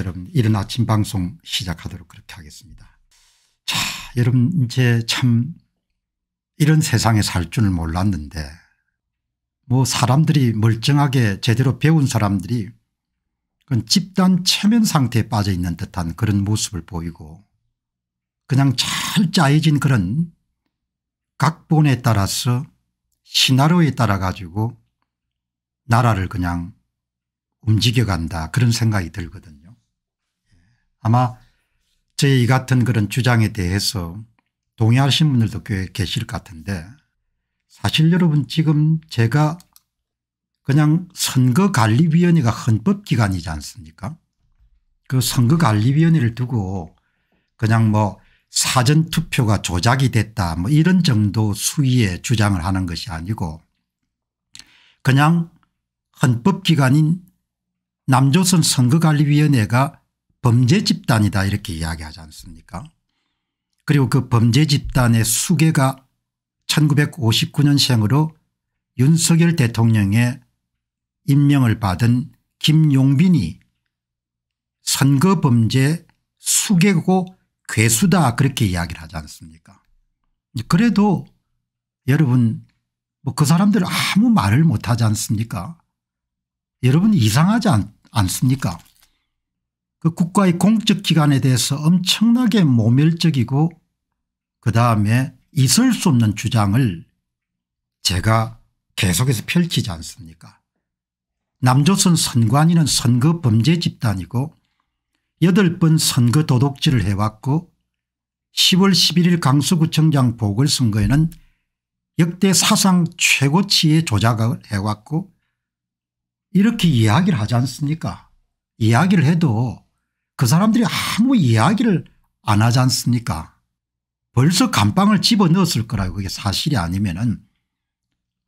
여러분 이른 아침 방송 시작하도록 그렇게 하겠습니다. 자 여러분 이제 참 이런 세상에 살 줄을 몰랐는데 뭐 사람들이 멀쩡하게 제대로 배운 사람들이 그건 집단 체면 상태에 빠져 있는 듯한 그런 모습을 보이고 그냥 잘 짜여진 그런 각본에 따라서 시나리오에 따라 가지고 나라를 그냥 움직여간다 그런 생각이 들거든요. 아마 저희 같은 그런 주장에 대해서 동의하신 분들도 꽤 계실 것 같은데 사실 여러분 지금 제가 그냥 선거관리위원회가 헌법기관이지 않습니까 그 선거관리위원회를 두고 그냥 뭐 사전투표가 조작이 됐다 뭐 이런 정도 수위의 주장을 하는 것이 아니고 그냥 헌법기관인 남조선 선거관리위원회가 범죄 집단이다 이렇게 이야기하지 않습니까 그리고 그 범죄 집단의 수개가 1959년생으로 윤석열 대통령의 임명을 받은 김용빈이 선거 범죄 수개고 괴수다 그렇게 이야기를 하지 않습니까 그래도 여러분 뭐 그 사람들 아무 말을 못하지 않습니까 여러분 이상하지 않, 않습니까 그 국가의 공적 기관에 대해서 엄청나게 모멸적이고 그다음에 있을 수 없는 주장을 제가 계속해서 펼치지 않습니까 남조선 선관위는 선거 범죄 집단이고 8번 선거 도둑질을 해왔고 10월 11일 강서구청장 보궐선거에는 역대 사상 최고치의 조작을 해왔고 이렇게 이야기를 하지 않습니까 이야기를 해도 그 사람들이 아무 이야기를 안 하지 않습니까 벌써 감방을 집어넣었을 거라고 그게 사실이 아니면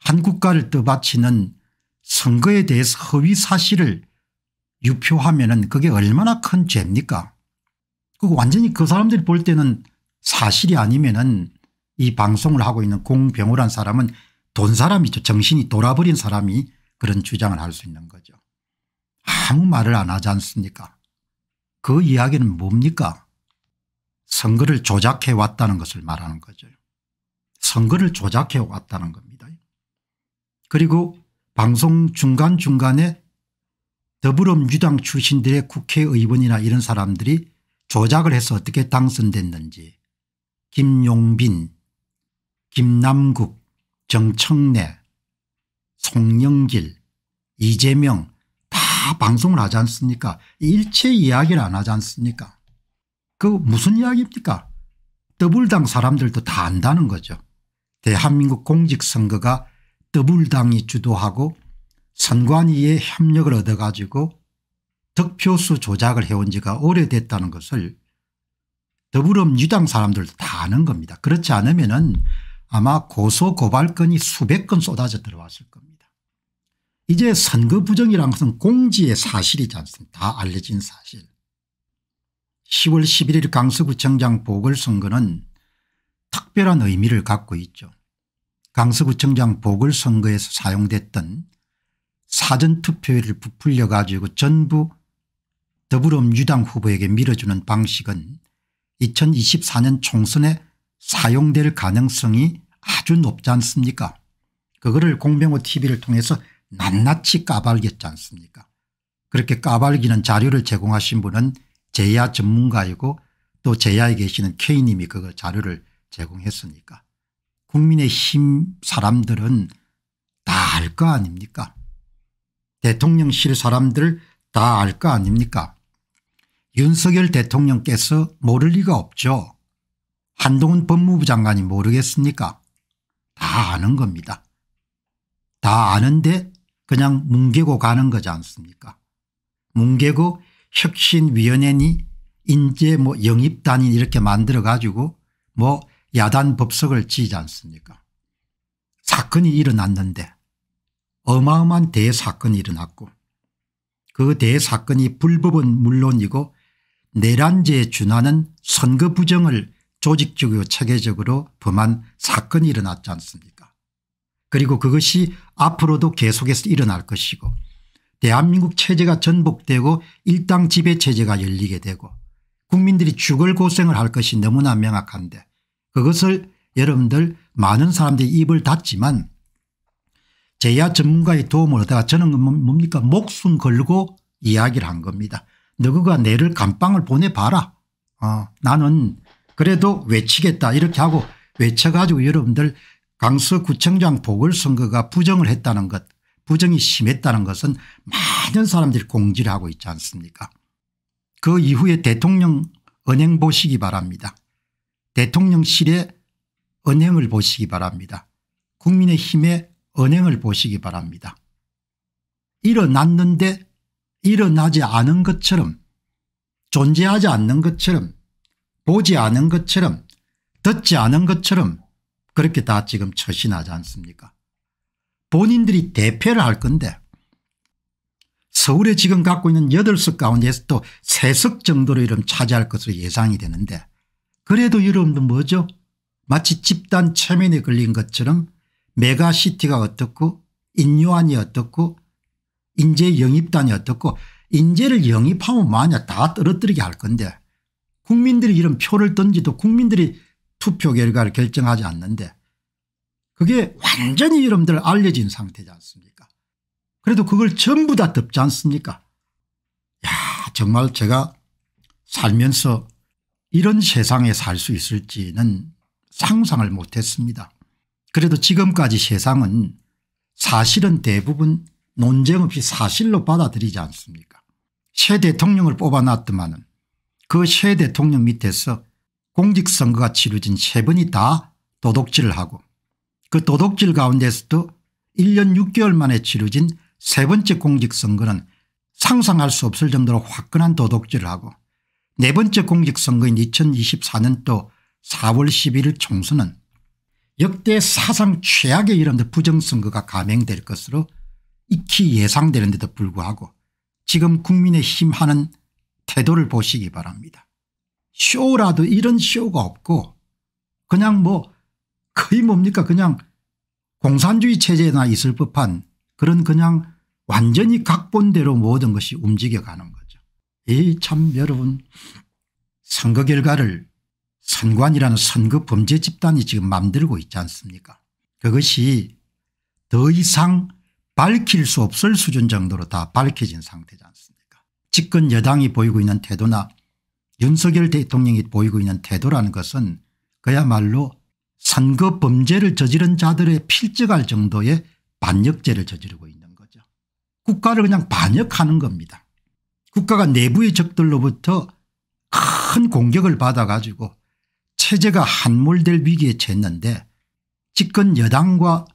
은한 국가를 떠받치는 선거에 대해서 허위 사실을 유표하면 은 그게 얼마나 큰 죄입니까 그 완전히 그 사람들이 볼 때는 사실이 아니면 은이 방송을 하고 있는 공병호란 사람은 돈 사람이죠 정신이 돌아버린 사람이 그런 주장을 할 수 있는 거죠 아무 말을 안 하지 않습니까 그 이야기는 뭡니까 선거를 조작해 왔다는 것을 말하는 거죠. 선거를 조작해 왔다는 겁니다. 그리고 방송 중간중간에 더불어민주당 출신들의 국회의원이나 이런 사람들이 조작을 해서 어떻게 당선됐는지 김용빈 김남국 정청래 송영길 이재명 방송을 하지 않습니까 일체 이야기를 안 하지 않습니까 그 무슨 이야기입니까 더블당 사람들도 다 안다는 거죠. 대한민국 공직선거가 더블당이 주도하고 선관위의 협력을 얻어가지고 득표수 조작을 해온 지가 오래됐다는 것을 더불어민주당 사람들도 다 아는 겁니다. 그렇지 않으면 아마 고소고발건이 수백 건 쏟아져 들어왔을 겁니다. 이제 선거 부정이라는 것은 공지의 사실이지 않습니까 다 알려진 사실 10월 11일 강서구청장 보궐선거는 특별한 의미를 갖고 있죠 강서구청장 보궐선거에서 사용됐던 사전투표율을 부풀려 가지고 전부 더불어민주당 후보에게 밀어주는 방식은 2024년 총선에 사용될 가능성이 아주 높지 않습니까 그거를 공병호 tv를 통해서 낱낱이 까발겠지 않습니까 그렇게 까발기는 자료를 제공하신 분은 제야 전문가이고 또 제야에 계시는 K님이 그걸 자료를 제공했으니까 국민의힘 사람들은 다 알 거 아닙니까 대통령실 사람들 다 알 거 아닙니까 윤석열 대통령께서 모를 리가 없죠. 한동훈 법무부 장관이 모르겠습니까 다 아는 겁니다. 다 아는데 그냥 뭉개고 가는 거지 않습니까 뭉개고 혁신위원회니 인재 뭐 영입단이 이렇게 만들어 가지고 뭐 야단 법석을 지지 않습니까 사건이 일어났는데 어마어마한 대사건이 일어났고 그 대사건이 불법은 물론이고 내란죄에 준하는 선거 부정을 조직적이고 체계적으로 범한 사건이 일어났지 않습니까 그리고 그것이 앞으로도 계속해서 일어날 것이고 대한민국 체제가 전복되고 일당 지배 체제가 열리게 되고 국민들이 죽을 고생을 할 것이 너무나 명확한데 그것을 여러분들 많은 사람들이 입을 닫지만 제야 전문가의 도움을 얻다가 저는 그 뭡니까 목숨 걸고 이야기를 한 겁니다. 너그가 내를 감방을 보내봐라. 어, 나는 그래도 외치겠다 이렇게 하고 외쳐가지고 여러분들 강서구청장 보궐선거가 부정을 했다는 것 부정이 심했다는 것은 많은 사람들이 공지를 하고 있지 않습니까 그 이후에 대통령 은행 보시기 바랍니다. 대통령실의 은행을 보시기 바랍니다. 국민의힘의 은행을 보시기 바랍니다. 일어났는데 일어나지 않은 것처럼 존재하지 않는 것처럼 보지 않은 것처럼 듣지 않은 것처럼 그렇게 다 지금 처신하지 않습니까 본인들이 대표를 할 건데 서울에 지금 갖고 있는 8석 가운데서도 3석 정도로 이름 차지할 것으로 예상이 되는데 그래도 여러도 뭐죠 마치 집단 체면에 걸린 것처럼 메가시티가 어떻고 인요한이 어떻고 인재 영입단이 어떻고 인재를 영입하면 마냐 다 떨어뜨리게 할 건데 국민들이 이런 표를 던지도 국민들이 투표 결과를 결정하지 않는데 그게 완전히 여러분들 알려진 상태지 않습니까 그래도 그걸 전부 다 덮지 않습니까 야 정말 제가 살면서 이런 세상에 살 수 있을지는 상상을 못했습니다. 그래도 지금까지 세상은 사실은 대부분 논쟁 없이 사실로 받아들이지 않습니까 새 대통령을 뽑아놨더만은 그새 대통령 밑에서 공직선거가 치러진 세 번이 다 도둑질을 하고 그 도둑질 가운데서도 1년 6개월 만에 치러진 세 번째 공직선거는 상상할 수 없을 정도로 화끈한 도둑질을 하고 네 번째 공직선거인 2 0 2 4년또 4월 11일 총선은 역대 사상 최악의 이런 부정선거가 감행될 것으로 익히 예상되는데도 불구하고 지금 국민의힘 하는 태도를 보시기 바랍니다. 쇼라도 이런 쇼가 없고 그냥 뭐 거의 뭡니까 그냥 공산주의 체제나 있을 법한 그런 그냥 완전히 각본대로 모든 것이 움직여가는 거죠. 이참 여러분 선거 결과를 선관이라는 선거 범죄 집단이 지금 만들고 있지 않습니까 그것이 더 이상 밝힐 수 없을 수준 정도로 다 밝혀진 상태지 않습니까 집권 여당이 보이고 있는 태도나 윤석열 대통령이 보이고 있는 태도라는 것은 그야말로 선거 범죄를 저지른 자들의 필적할 정도의 반역죄를 저지르고 있는 거죠. 국가를 그냥 반역하는 겁니다. 국가가 내부의 적들로부터 큰 공격을 받아가지고 체제가 한몰될 위기에 처했는데 집권 여당과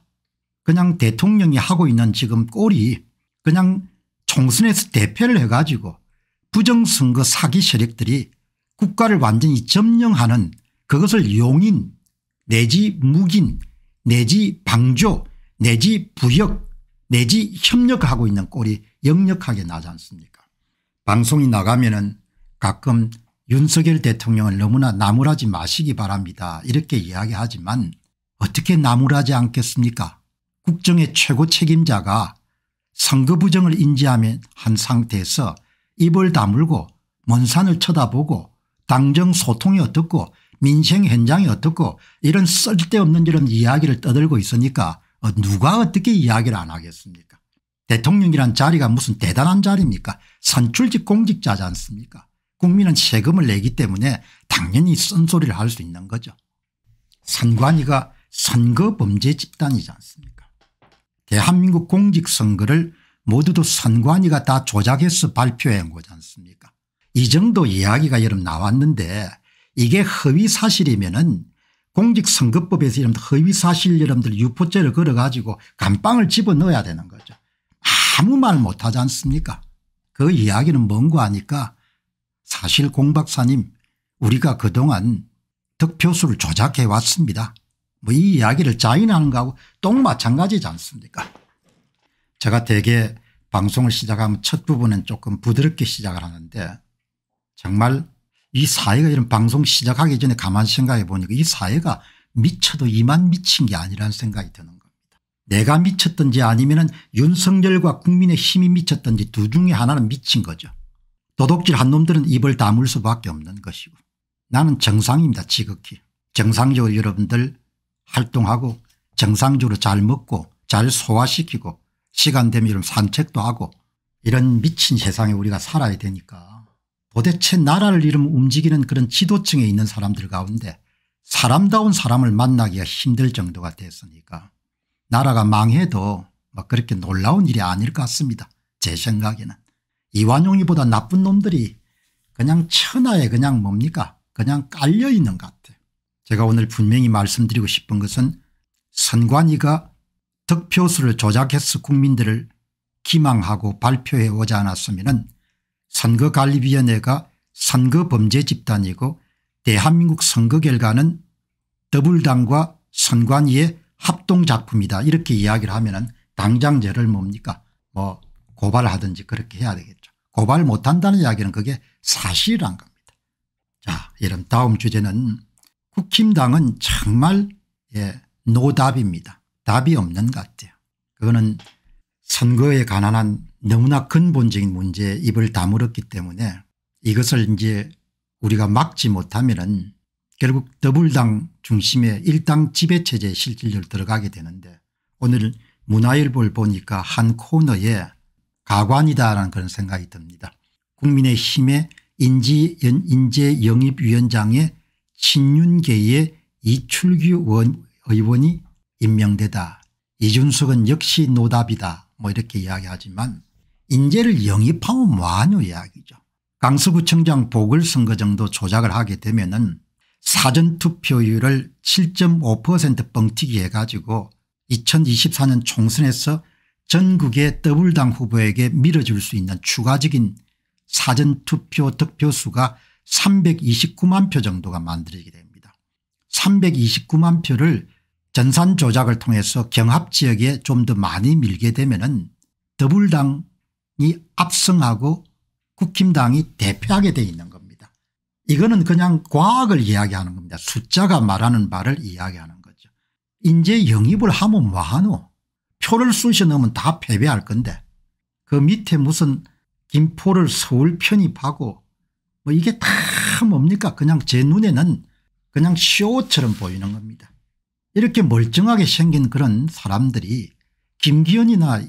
그냥 대통령이 하고 있는 지금 꼴이 그냥 총선에서 대패를 해가지고 부정선거 사기 세력들이 국가를 완전히 점령하는 그것을 용인 내지 묵인 내지 방조 내지 부역 내지 협력하고 있는 꼴이 역력하게 나지 않습니까 방송이 나가면 은 가끔 윤석열 대통령을 너무나 나무라지 마시기 바랍니다 이렇게 이야기하지만 어떻게 나무라지 않겠습니까 국정의 최고 책임자가 선거 부정을 인지하면 한 상태에서 입을 다물고 먼 산을 쳐다보고 당정 소통이 어떻고 민생 현장이 어떻고 이런 쓸데없는 이런 이야기를 떠들고 있으니까 어, 누가 어떻게 이야기를 안 하겠습니까 대통령이란 자리가 무슨 대단한 자리입니까 선출직 공직자지 않습니까 국민은 세금을 내기 때문에 당연히 쓴소리를 할 수 있는 거죠. 선관위가 선거 범죄 집단이지 않습니까 대한민국 공직선거를 모두 도 선관위가 다 조작해서 발표한 거지 않습니까 이 정도 이야기가 여러분 나왔는데 이게 허위사실이면 은 공직선거법에서 이런 허위사실 여러분들 유포죄를 걸어가지고 감방을 집어넣어야 되는 거죠. 아무 말 못하지 않습니까 그 이야기는 뭔고 하니까 사실 공 박사님 우리가 그동안 득표수를 조작해 왔습니다. 뭐 이 이야기를 자인하는 거하고 똥 마찬가지지 않습니까 제가 대개 방송을 시작하면 첫 부분은 조금 부드럽게 시작을 하는데 정말 이 사회가 이런 방송 시작하기 전에 가만히 생각해 보니까 이 사회가 미쳐도 이만 미친 게 아니라는 생각이 드는 겁니다. 내가 미쳤든지 아니면 윤석열과 국민의 힘이 미쳤든지 두 중에 하나는 미친 거죠. 도둑질한 놈들은 입을 다물 수밖에 없는 것이고 나는 정상입니다 지극히. 정상적으로 여러분들 활동하고 정상적으로 잘 먹고 잘 소화시키고 시간 되면 산책도 하고 이런 미친 세상에 우리가 살아야 되니까 도대체 나라를 이면 움직이는 그런 지도층에 있는 사람들 가운데 사람다운 사람을 만나기가 힘들 정도가 됐으니까 나라가 망해도 막 그렇게 놀라운 일이 아닐 것 같습니다. 제 생각에는. 이완용이보다 나쁜 놈들이 그냥 천하에 그냥 뭡니까 그냥 깔려있는 것 같아요. 제가 오늘 분명히 말씀드리고 싶은 것은 선관위가 득표수를 조작해서 국민들을 기망하고 발표해 오지 않았으면 선거관리위원회가 선거범죄 집단이고 대한민국 선거 결과는 더불당과 선관위의 합동작품이다 이렇게 이야기를 하면 은 당장 저를 뭡니까 뭐 고발하든지 그렇게 해야 되겠죠. 고발 못한다는 이야기는 그게 사실이란 겁니다. 자 여러분 다음 주제는 국힘당은 정말 예, 노답입니다. 답이 없는 것 같아요. 그거는 선거에 관한 한 너무나 근본적인 문제에 입을 다물었기 때문에 이것을 이제 우리가 막지 못하면은 결국 더불당 중심의 일당 지배체제의 실질로 들어가게 되는데 오늘 문화일보를 보니까 한 코너에 가관이다라는 그런 생각이 듭니다. 국민의힘의 인지, 인재영입위원장의 친윤계의 이출규 원 의원이 임명되다. 이준석은 역시 노답이다. 뭐 이렇게 이야기하지만 인재를 영입하면 뭐예약이죠 강서구청장 보궐선거 정도 조작을 하게 되면 은 사전투표율을 7.5% 뻥튀기 해가지고 2024년 총선에서 전국의 더블당 후보에게 밀어줄 수 있는 추가적인 사전투표 득표수가 329만 표 정도가 만들어지게 됩니다. 329만 표를 전산 조작을 통해서 경합지역에 좀 더 많이 밀게 되면 은더블당 국민의당이 압승하고 국힘당이 대표하게 돼 있는 겁니다. 이거는 그냥 과학을 이야기하는 겁니다. 숫자가 말하는 말을 이야기하는 거죠. 인재 영입을 하면 뭐하노 표를 쑤셔 넣으면 다 패배할 건데 그 밑에 무슨 김포를 서울 편입하고 뭐 이게 다 뭡니까 그냥 제 눈에는 그냥 쇼처럼 보이는 겁니다. 이렇게 멀쩡하게 생긴 그런 사람들이 김기현이나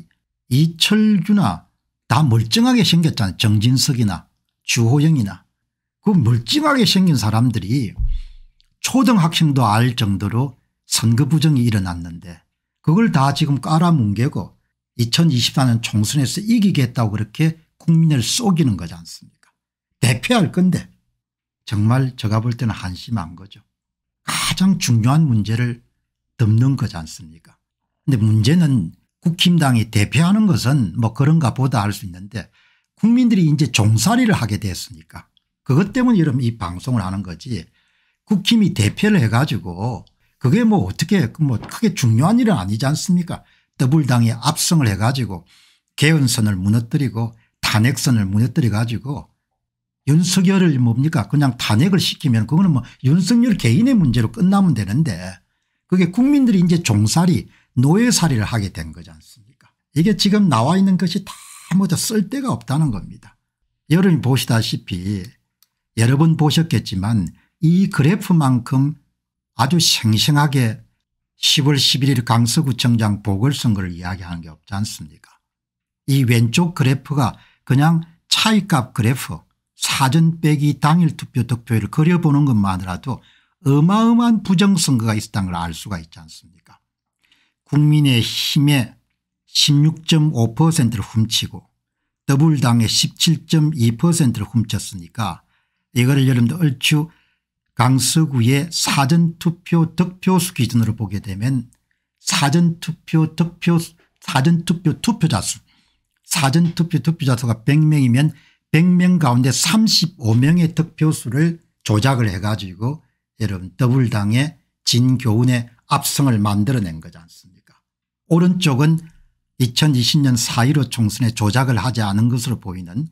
이철규나 다 멀쩡하게 생겼잖아 정진석이나 주호영이나 그 멀쩡하게 생긴 사람들이 초등학생도 알 정도로 선거 부정이 일어났는데 그걸 다 지금 깔아뭉개고 2024년 총선에서 이기겠다고 그렇게 국민을 속이는 거지 않습니까 대표할 건데 정말 제가 볼 때는 한심한 거죠. 가장 중요한 문제를 덮는 거지 않습니까 근데 문제는 국힘당이 대표하는 것은 뭐 그런가 보다 할 수 있는데 국민들이 이제 종살이를 하게 됐으니까 그것 때문에 여러분 이 방송을 하는 거지 국힘이 대표를 해가지고 그게 뭐 어떻게 뭐 크게 중요한 일은 아니지 않습니까 더블당이 압승을 해가지고 개헌선을 무너뜨리고 탄핵선을 무너뜨려 가지고 윤석열을 뭡니까 그냥 탄핵을 시키면 그거는 뭐 윤석열 개인의 문제로 끝나면 되는데 그게 국민들이 이제 종살이 노예살이를 하게 된 거지 않습니까 이게 지금 나와 있는 것이 다 모두 쓸데가 없다는 겁니다. 여러분 보시다시피 여러분 보셨겠지만 이 그래프만큼 아주 생생하게 10월 11일 강서구청장 보궐선거를 이야기하는 게 없지 않습니까 이 왼쪽 그래프가 그냥 차이값 그래프 사전 빼기 당일 투표 득표율을 그려보는 것만으로도 어마어마한 부정선거가 있었다는 걸 알 수가 있지 않습니까 국민의 힘의 16.5%를 훔치고 더불당의 17.2%를 훔쳤으니까 이거를 여러분들 얼추 강서구의 사전투표 득표수 기준으로 보게 되면 사전투표 득표 사전투표 투표자 수 사전투표 투표자 수가 100명이면 100명 가운데 35명의 득표수를 조작을 해가지고 여러분 더불당의 진교훈의 압승을 만들어낸 거지 않습니까 오른쪽은 2020년 4.15 총선에 조작을 하지 않은 것으로 보이는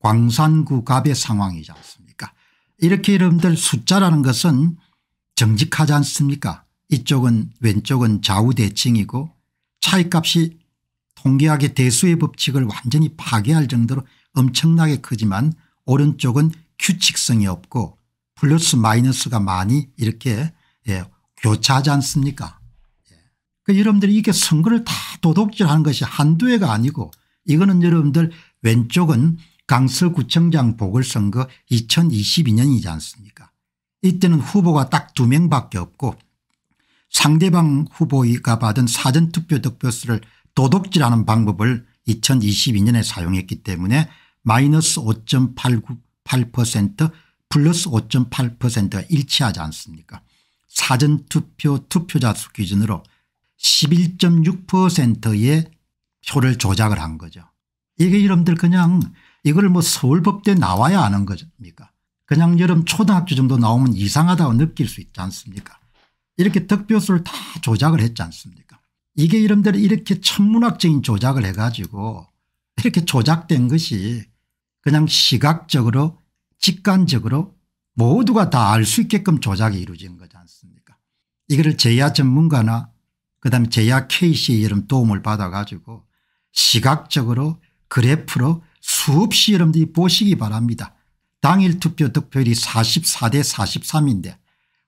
광산구 갑의 상황이지 않습니까 이렇게 여러분들 숫자라는 것은 정직하지 않습니까 이쪽은 왼쪽은 좌우대칭이고 차이값이 통계학의 대수의 법칙을 완전히 파괴할 정도로 엄청나게 크지만 오른쪽은 규칙성이 없고 플러스 마이너스가 많이 이렇게 예, 교차하지 않습니까 그 여러분들이 이게 렇 선거를 다 도둑질하는 것이 한두 해가 아니고 이거는 여러분들 왼쪽은 강서구청장 보궐선거 2022년이지 않습니까 이때는 후보가 딱 두 명밖에 없고 상대방 후보가 받은 사전투표 득표수를 도둑질하는 방법을 2022년에 사용했기 때문에 마이너스 5.8% 8 플러스 5.8%가 일치하지 않습니까 사전투표 투표자 수 기준으로 11.6%의 표를 조작을 한 거죠. 이게 여러분들 그냥 이걸 뭐 서울법대 나와야 아는 겁니까 그냥 여름 초등학교 정도 나오면 이상하다고 느낄 수 있지 않습니까 이렇게 득표수를 다 조작을 했지 않습니까 이게 이름대로 이렇게 천문학적인 조작을 해가지고 이렇게 조작된 것이 그냥 시각적으로 직관적으로 모두가 다 알 수 있게끔 조작이 이루어진 거지 않습니까 이거를 제야 전문가나 그다음에 제약 KC의 이름 도움을 받아가지고 시각적으로 그래프로 수없이 여러분들이 보시기 바랍니다. 당일 투표 득표율이 44대 43인데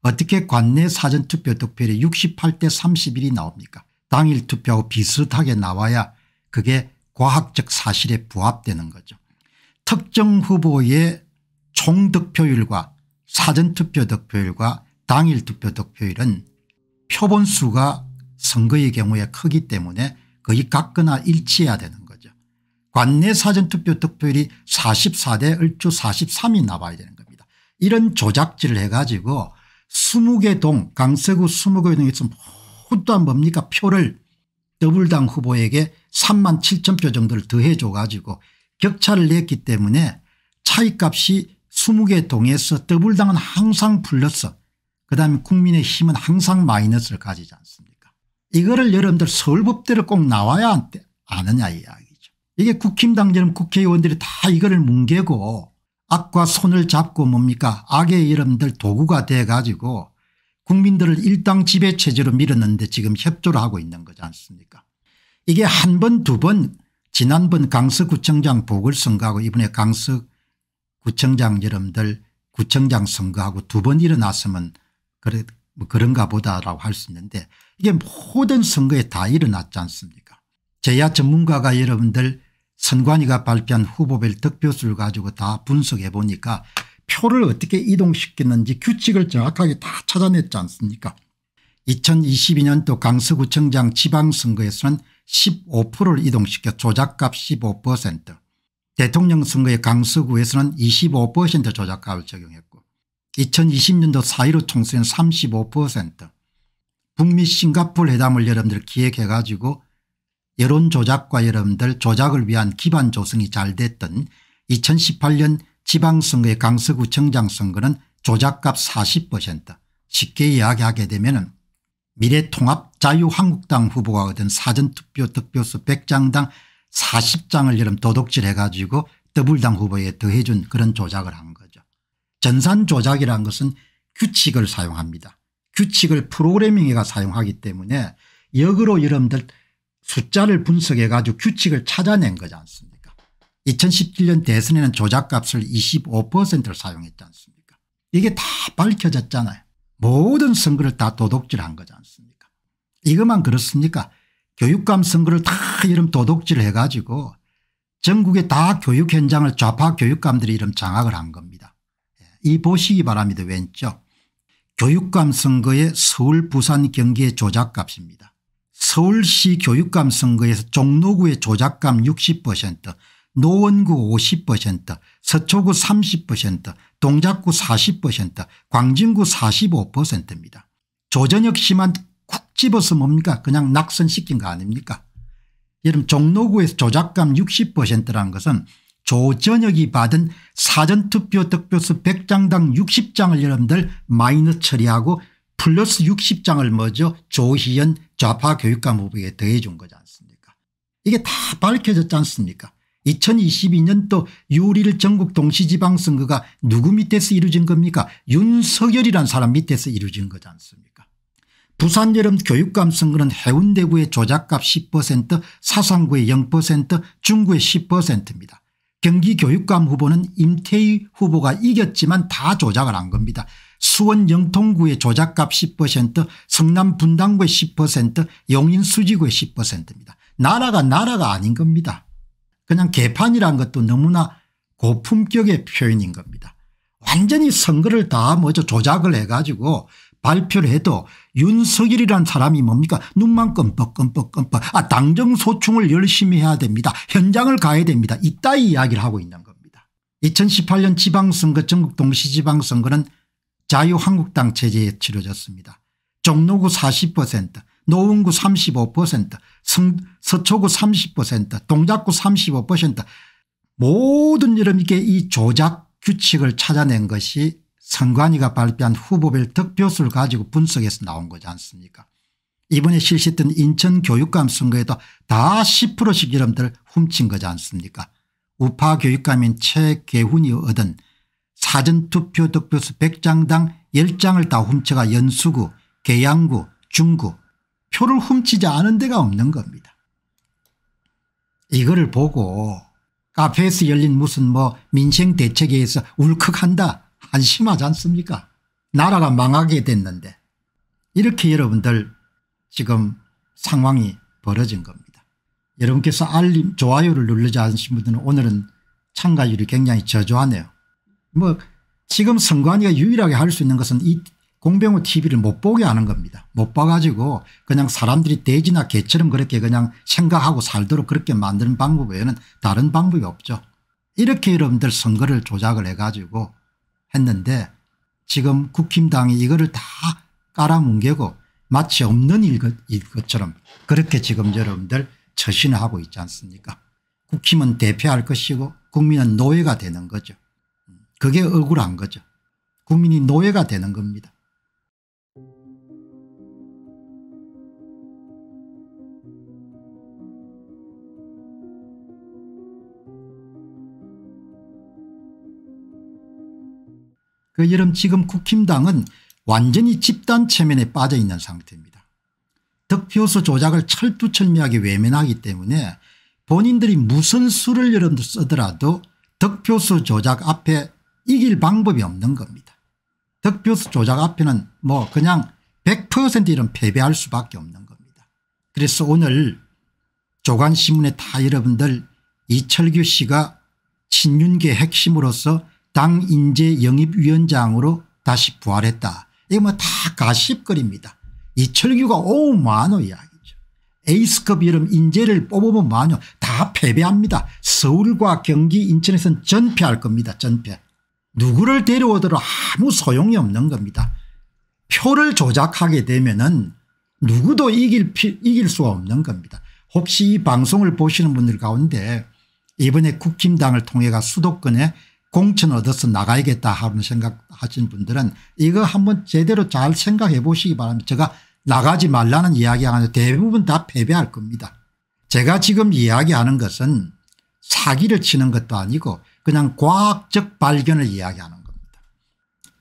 어떻게 관내 사전투표 득표율이 68대 31이 나옵니까 당일 투표하고 비슷하게 나와야 그게 과학적 사실에 부합되는 거죠. 특정 후보의 총득표율과 사전투표 득표율과 당일 투표 득표율은 표본수가 선거의 경우에 크기 때문에 거의 같거나 일치해야 되는 거죠. 관내 사전투표 득표율이 44대 을주 43이 나와야 되는 겁니다. 이런 조작질을 해가지고 20개 동 강서구 20개 동에 있으면 한 뭡니까 표를 더블당 후보에게 3만 7천 표 정도를 더해줘 가지고 격차를 냈기 때문에 차이값이 20개 동에서 더블당은 항상 불렀어. 그다음에 국민의힘은 항상 마이너스를 가지지 않습니까 이거를 여러분들 서울법대로 꼭 나와야 한대 아느냐 이야기죠. 이게 국힘당제는 국회의원들이 다 이거를 뭉개고 악과 손을 잡고 뭡니까 악의 이름들 도구가 돼 가지고 국민들을 일당 지배체제로 밀었는데 지금 협조를 하고 있는 거지 않습니까 이게 한 번 두번 번 지난번 강서구청장 보궐선거하고 이번에 강서구청장 여러분들 구청장 선거하고 두 번 일어났으면 그래 뭐 그런가 보다라고 할 수 있는데 이게 모든 선거에 다 일어났지 않습니까 제야 전문가가 여러분들 선관위가 발표한 후보별 득표수를 가지고 다 분석해 보니까 표를 어떻게 이동시켰는지 규칙을 정확하게 다 찾아냈지 않습니까 2022년도 강서구청장 지방선거에서는 15%를 이동시켜 조작값 15% 대통령 선거에 강서구에서는 25% 조작값을 적용했고 2020년도 4.15 총선은 35% 북미 싱가폴 회담을 여러분들 기획해 가지고 여론 조작과 여러분들 조작을 위한 기반 조성이 잘 됐던 2018년 지방선거의 강서구청장 선거는 조작값 40% 쉽게 이야기하게 되면 은 미래통합 자유한국당 후보가 얻은 사전투표 득표수 100장당 40장을 여름 도둑질해 가지고 더블당 후보에 더해준 그런 조작을 한 거죠. 전산 조작이란 것은 규칙을 사용합니다. 규칙을 프로그래밍에가 사용하기 때문에 역으로 여러분들 숫자를 분석해 가지고 규칙을 찾아낸 거지 않습니까 2017년 대선에는 조작값을 25%를 사용했지 않습니까 이게 다 밝혀졌잖아요 모든 선거를 다 도둑질한 거지 않습니까 이것만 그렇습니까 교육감 선거를 다 이름 도둑질 해가지고 전국의다 교육 현장을 좌파 교육감들이 이름 장악을 한 겁니다. 예, 이 보시기 바랍니다. 왼쪽. 교육감 선거의 서울 부산 경기의 조작값입니다. 서울시 교육감 선거에서 종로구의 조작감 60% 노원구 50% 서초구 30% 동작구 40% 광진구 45%입니다. 조전혁 씨만 쿡 집어서 뭡니까 그냥 낙선시킨 거 아닙니까 여러분 종로구에서 조작감 60%라는 것은 조전혁이 받은 사전투표 득표수 100장당 60장을 여러분들 마이너 처리하고 플러스 60장을 먼저 조희연 좌파 교육감 후보에 더해 준 거지 않습니까 이게 다 밝혀졌지 않습니까 2022년도 6일 전국 동시지방선거가 누구 밑에서 이루어진 겁니까 윤석열이란 사람 밑에서 이루어진 거지 않습니까 부산 여름 교육감 선거는 해운대구의 조작값 10% 사상구의 0% 중구의 10%입니다 경기교육감 후보는 임태희 후보가 이겼지만 다 조작을 한 겁니다. 수원 영통구의 조작값 10% 성남 분당구의 10% 용인 수지구의 10%입니다. 나라가 나라가 아닌 겁니다. 그냥 개판이란 것도 너무나 고품격의 표현인 겁니다. 완전히 선거를 다 먼저 조작을 해가지고 발표를 해도 윤석열이란 사람이 뭡니까 눈만 큼뻑껌뻑껌뻑아 당정소총을 열심히 해야 됩니다. 현장을 가야 됩니다. 이따위 이야기를 하고 있는 겁니다. 2018년 지방선거 전국 동시지방선거는 자유한국당 체제에 치러졌습니다. 종로구 40% 노원구 35% 성, 서초구 30% 동작구 35% 모든 여러분께 이 조작 규칙을 찾아낸 것이 선관위가 발표한 후보별 득표수를 가지고 분석해서 나온 거지 않습니까 이번에 실시했던 인천교육감 선거에도 다 10%씩 이름들 훔친 거지 않습니까 우파교육감인 최계훈이 얻은 사전투표 득표수 100장당 10장을 다 훔쳐가 연수구 계양구 중구 표를 훔치지 않은 데가 없는 겁니다. 이거를 보고 카페에서 열린 무슨 뭐 민생대책에 의해서 울컥한다 한심하지 않습니까 나라가 망하게 됐는데 이렇게 여러분들 지금 상황이 벌어진 겁니다. 여러분께서 알림 좋아요를 누르지 않으신 분들은 오늘은 참가율이 굉장히 저조하네요. 뭐 지금 선관위가 유일하게 할 수 있는 것은 이 공병호 tv를 못 보게 하는 겁니다. 못 봐가지고 그냥 사람들이 돼지나 개처럼 그렇게 그냥 생각하고 살도록 그렇게 만드는 방법 외에는 다른 방법이 없죠. 이렇게 여러분들 선거를 조작을 해가지고 했는데 지금 국힘당이 이거를 다 깔아뭉개고 마치 없는 일, 것, 처럼 그렇게 지금 여러분들 처신을 하고 있지 않습니까 국힘은 대표할 것이고 국민은 노예가 되는 거죠. 음, 그게 억울한 거죠. 국민이 노예가 되는 겁니다. 그 여름 지금 국힘당은 완전히 집단 체면에 빠져 있는 상태입니다. 득표수 조작을 철두철미하게 외면하기 때문에 본인들이 무슨 수를 여러분들 쓰더라도 득표수 조작 앞에 이길 방법이 없는 겁니다. 득표수 조작 앞에는 뭐 그냥 100% 이런 패배할 수밖에 없는 겁니다. 그래서 오늘 조간신문에 다 여러분들 이철규 씨가 친윤계 핵심으로서 당 인재 영입위원장으로 다시 부활했다. 이거 뭐 다 가십거리입니다. 이철규가 오 만호 이야기죠. 에이스급 이름 인재를 뽑으면 마호다 패배합니다. 서울과 경기 인천에서는 전패할 겁니다. 전패. 누구를 데려오더라도 아무 소용이 없는 겁니다. 표를 조작하게 되면 은 누구도 이길, 이길 수 없는 겁니다. 혹시 이 방송을 보시는 분들 가운데 이번에 국힘당을 통해가 수도권에 공천 얻어서 나가야겠다 하는 생각하시는 분들은 이거 한번 제대로 잘 생각해 보시기 바랍니다. 제가 나가지 말라는 이야기하는 대부분 다 패배할 겁니다. 제가 지금 이야기하는 것은 사기를 치는 것도 아니고 그냥 과학적 발견을 이야기하는 겁니다.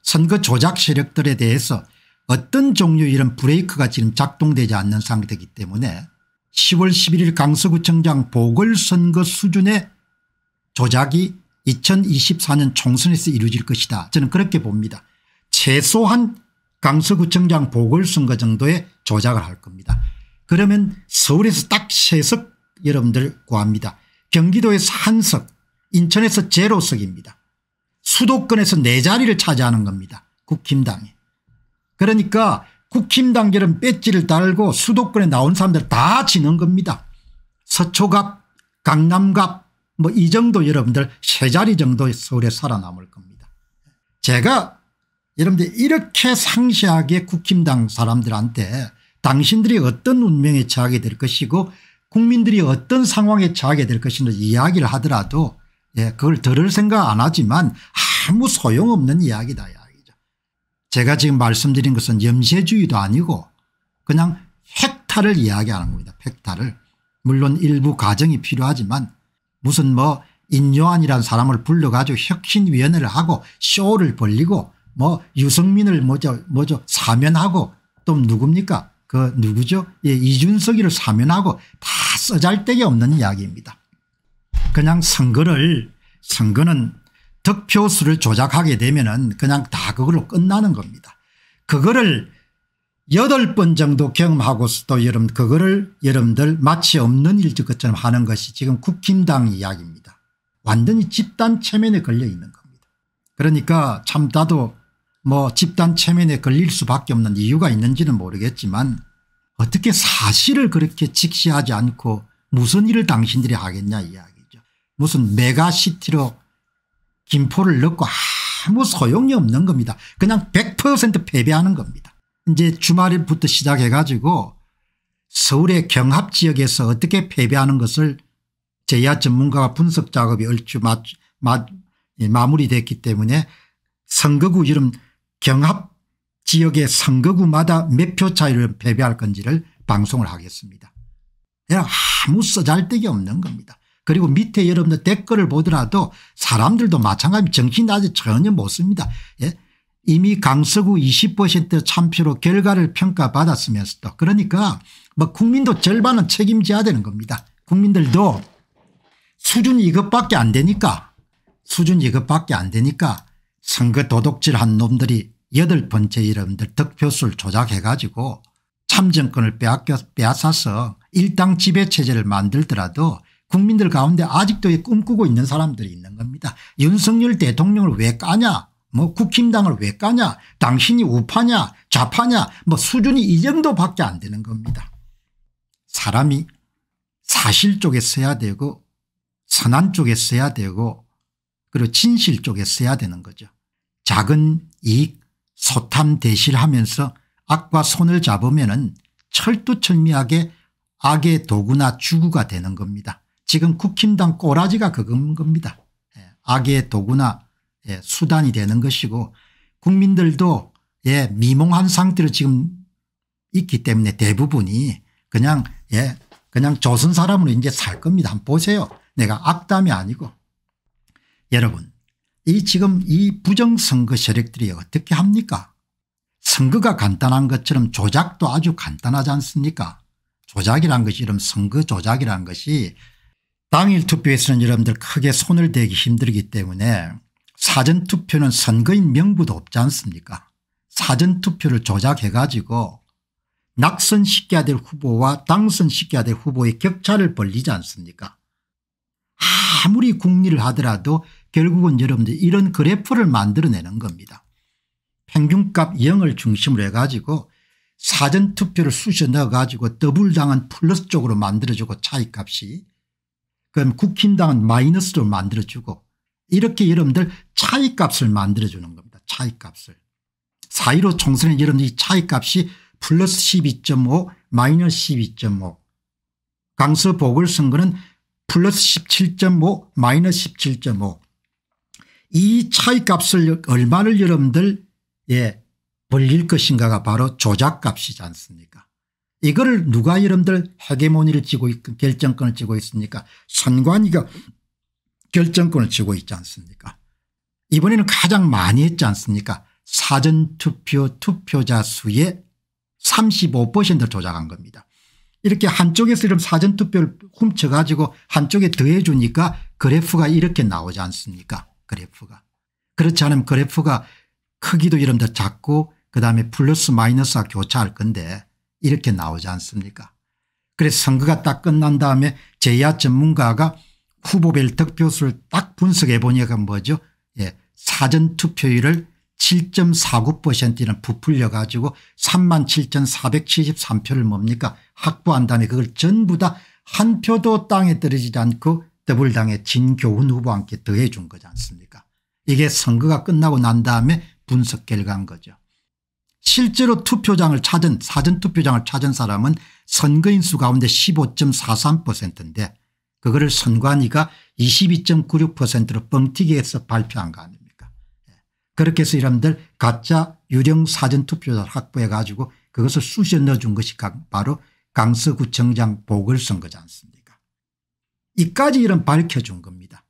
선거 조작 세력들에 대해서 어떤 종류 의 이런 브레이크가 지금 작동되지 않는 상태이기 때문에 10월 11일 강서구청장 보궐선거 수준의 조작이 2024년 총선에서 이루어질 것이다 저는 그렇게 봅니다. 최소한 강서구청장 보궐선거 정도의 조작을 할 겁니다. 그러면 서울에서 딱 세 석 여러분들 구합니다. 경기도에서 한석 인천에서 제로석입니다. 수도권에서 네 자리를 차지하는 겁니다. 국힘당이. 그러니까 국힘당계는 배지를 달고 수도권에 나온 사람들 다 지는 겁니다. 서초갑 강남갑 뭐이 정도 여러분들 세 자리 정도 서울에 살아남을 겁니다. 제가 여러분들 이렇게 상세하게 국힘당 사람들한테 당신들이 어떤 운명에 처하게 될 것이고 국민들이 어떤 상황에 처하게 될 것인지 이야기를 하더라도 예, 그걸 들을 생각 안 하지만 아무 소용없는 이야기다 이야기죠. 제가 지금 말씀드린 것은 염세주의도 아니고 그냥 팩타를 이야기하는 겁니다. 팩타를. 물론 일부 과정이 필요하지만 무슨 뭐 인요한이란 사람을 불러가지고 혁신위원회를 하고 쇼를 벌리고 뭐 유승민을 뭐죠 뭐죠 사면하고 또 누굽니까 그 누구죠 예, 이준석이를 사면하고 다 써잘데기 없는 이야기입니다. 그냥 선거를 선거는 득표수를 조작하게 되면은 그냥 다 그걸로 끝나는 겁니다. 그거를 여덟 번 정도 경험하고서도 여러분 그거를 여러분들 마치 없는 일 것처럼 하는 것이 지금 국힘당 이야기입니다. 완전히 집단 체면에 걸려 있는 겁니다. 그러니까 참 나도 뭐 집단 체면에 걸릴 수밖에 없는 이유가 있는지는 모르겠지만 어떻게 사실을 그렇게 직시하지 않고 무슨 일을 당신들이 하겠냐 이야기죠. 무슨 메가시티로 김포를 넣고 아무 소용이 없는 겁니다. 그냥 100% 패배하는 겁니다. 이제 주말부터 시작해 가지고 서울의 경합 지역에서 어떻게 패배하는 것을 제야 전문가가 분석 작업이 얼추 마, 마, 예, 마무리됐기 때문에 선거구 이름 경합 지역의 선거구마다 몇 표 차이로 패배할 건지를 방송을 하겠습니다. 아무 써잘데기 없는 겁니다. 그리고 밑에 여러분들 댓글을 보더라도 사람들도 마찬가지 정신 나지 전혀 못 씁니다. 예? 이미 강서구 20% 참표로 결과를 평가받았으면서도 그러니까 뭐 국민도 절반은 책임져야 되는 겁니다. 국민들도 수준 이것밖에 안 되니까 수준 이것밖에 안 되니까 선거 도둑질한 놈들이 8 번째 이름들 득표수를 조작해 가지고 참정권을 빼앗겨 빼앗아서 일당 지배체제를 만들더라도 국민들 가운데 아직도 꿈꾸고 있는 사람들이 있는 겁니다. 윤석열 대통령을 왜 까냐 뭐 국힘당을 왜 까냐 당신이 우파냐 좌파냐 뭐 수준이 이 정도밖에 안 되는 겁니다. 사람이 사실 쪽에 서야 되고 선한 쪽에 서야 되고 그리고 진실 쪽에 서야 되는 거죠. 작은 이익 소탐 대실하면서 악과 손을 잡으면 은 철두철미하게 악의 도구나 주구가 되는 겁니다. 지금 국힘당 꼬라지가 그건 겁니다. 예, 악의 도구나 예, 수단이 되는 것이고 국민들도 예, 미몽한 상태로 지금 있기 때문에 대부분이 그냥 예, 그냥 조선 사람으로 이제 살 겁니다. 한번 보세요. 내가 악담이 아니고 여러분 이 지금 이 부정선거 세력들이 어떻게 합니까 선거가 간단한 것처럼 조작도 아주 간단하지 않습니까 조작이란 것이 이런 선거 조작이란 것이 당일 투표에서는 여러분들 크게 손을 대기 힘들기 때문에 사전투표는 선거인 명부도 없지 않습니까 사전투표를 조작해 가지고 낙선시켜야 될 후보와 당선시켜야 될 후보의 격차를 벌리지 않습니까 아무리 국리를 하더라도 결국은 여러분들 이런 그래프를 만들어내는 겁니다. 평균값 0을 중심으로 해가지고 사전투표를 쑤셔 넣어가지고 더블당은 플러스 쪽으로 만들어주고 차이값이 그럼 국힘당은 마이너스로 만들어주고 이렇게 여러분들 차이값을 만들어주는 겁니다. 차이값을. 4.15 총선에 여러분들이 차이값이 플러스 12.5 마이너스 12.5 강서 보궐선거는 플러스 17.5 마이너스 17.5이 차이값을 얼마를 여러분들 예 벌릴 것인가가 바로 조작값이지 않습니까 이거를 누가 여러분들 헤게모니를 쥐고 결정권을 쥐고 있습니까 선관위가 결정권을 쥐고 있지 않습니까 이번에는 가장 많이 했지 않습니까 사전투표 투표자 수의 35%를 조작한 겁니다. 이렇게 한쪽에서 이런 사전투표를 훔쳐가지고 한쪽에 더해주니까 그래프가 이렇게 나오지 않습니까 그래프가. 그렇지 않으면 그래프가 크기도 이런데 작고 그다음에 플러스 마이너스가 교차할 건데 이렇게 나오지 않습니까 그래서 선거가 딱 끝난 다음에 제야 전문가가 후보별 득표수를 딱 분석해 보니까 뭐죠 예, 사전투표율을 7.49%는 부풀려 가지고 37,473표를 뭡니까 확보한 다음에 그걸 전부 다 한 표도 땅에 떨어지지 않고 더불당의 진교훈 후보한테 더해 준 거지 않습니까 이게 선거가 끝나고 난 다음에 분석 결과인 거죠. 실제로 투표장을 찾은 사전투표장을 찾은 사람은 선거인수 가운데 15.43%인데 그거를 선관위가 22.96%로 뻥튀기 해서 발표한 거 아닙니까 예. 그렇게 해서 이람들 가짜 유령 사전투표자를 확보해 가지고 그것을 수시에 넣어준 것이 바로 강서구청장 보궐선거지 않습니까 이까지 이런 밝혀준 겁니다.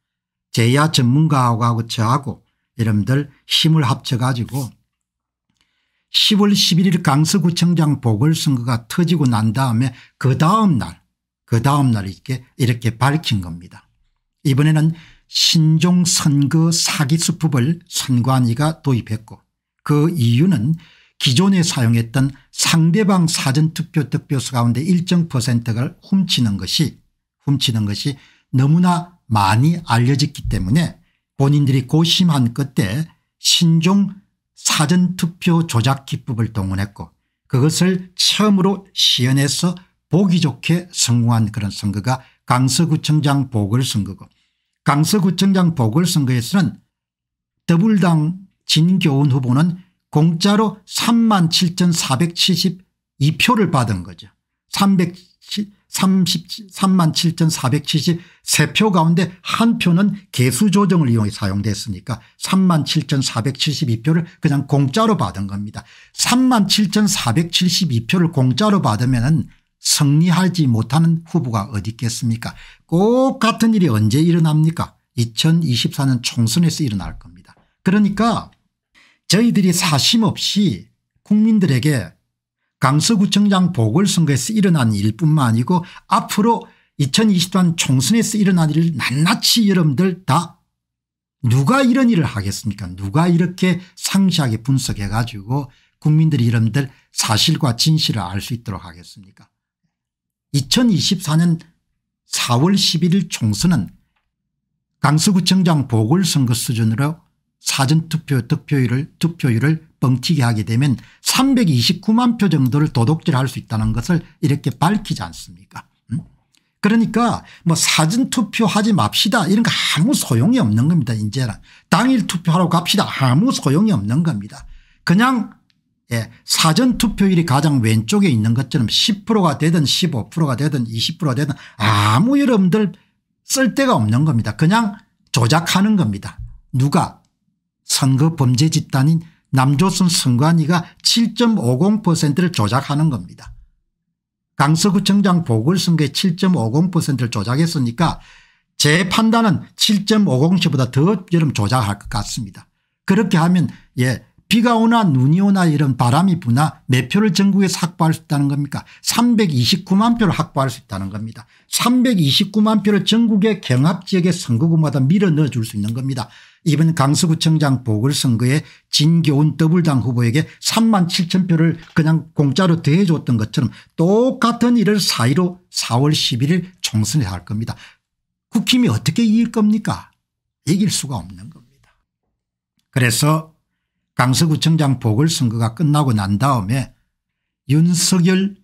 제야 전문가하고 저하고 여러분들 힘을 합쳐가지고 10월 11일 강서구청장 보궐선거가 터지고 난 다음에 그 다음 날그 다음날 이렇게, 이렇게 밝힌 겁니다. 이번에는 신종 선거 사기 수법을 선관위가 도입했고 그 이유는 기존에 사용했던 상대방 사전투표 득표수 가운데 일정 퍼센트를 훔치는 것이 훔치는 것이 너무나 많이 알려졌기 때문에 본인들이 고심한 끝에 신종 사전투표 조작 기법을 동원했고 그것을 처음으로 시연해서 보기 좋게 성공한 그런 선거가 강서구청장 보궐선거고 강서구청장 보궐선거에서는 더불당 진교훈 후보는 공짜로 3만 7,472표를 받은 거죠. 3만 7,473표 가운데 한 표는 개수 조정을 이용해 사용됐으니까 3만 7,472표를 그냥 공짜로 받은 겁니다. 3만 7,472표를 공짜로 받으면 은 승리하지 못하는 후보가 어디 있겠습니까 꼭 같은 일이 언제 일어납니까 2024년 총선에서 일어날 겁니다. 그러니까 저희들이 사심없이 국민들에게 강서구청장 보궐선거에서 일어난 일뿐만 아니고 앞으로 2020년 총선에서 일어난 일을 낱낱이 여러분들 다 누가 이런 일을 하겠습니까 누가 이렇게 상시하게 분석해 가지고 국민들이 여러분들 사실과 진실을 알 수 있도록 하겠습니까 2024년 4월 11일 총선은 강서구청장 보궐선거 수준으로 사전투표 득표율을 투표율을 뻥튀기 하게 되면 329만 표 정도를 도둑질할 수 있다는 것을 이렇게 밝히지 않습니까 음? 그러니까 뭐 사전투표 하지 맙시다 이런 거 아무 소용이 없는 겁니다 이제는 당일 투표하러 갑시다 아무 소용이 없는 겁니다 그냥 예, 사전투표율이 가장 왼쪽에 있는 것처럼 10%가 되든 15%가 되든 20%가 되든 아무 여러분들 쓸데가 없는 겁니다. 그냥 조작하는 겁니다. 누가 선거 범죄 집단인 남조선 선관위가 7.50%를 조작하는 겁니다. 강서구청장 보궐선거에 7.50%를 조작했으니까 제 판단은 7.50%보다 더 여름 조작할 것 같습니다. 그렇게 하면 예 비가 오나 눈이 오나 이런 바람이 부나 몇 표를 전국에서 확보할 수 있다는 겁니까 329만 표를 확보할 수 있다는 겁니다. 329만 표를 전국의 경합지역의 선거구마다 밀어 넣어줄 수 있는 겁니다. 이번 강서구청장 보궐선거에 진교훈 더블당 후보에게 3만 7천 표를 그냥 공짜로 대해줬던 것처럼 똑같은 일을 사이로 4월 11일 총선에 할 겁니다. 국힘이 어떻게 이길 겁니까 이길 수가 없는 겁니다. 그래서 강서구청장 보궐선거가 끝나고 난 다음에 윤석열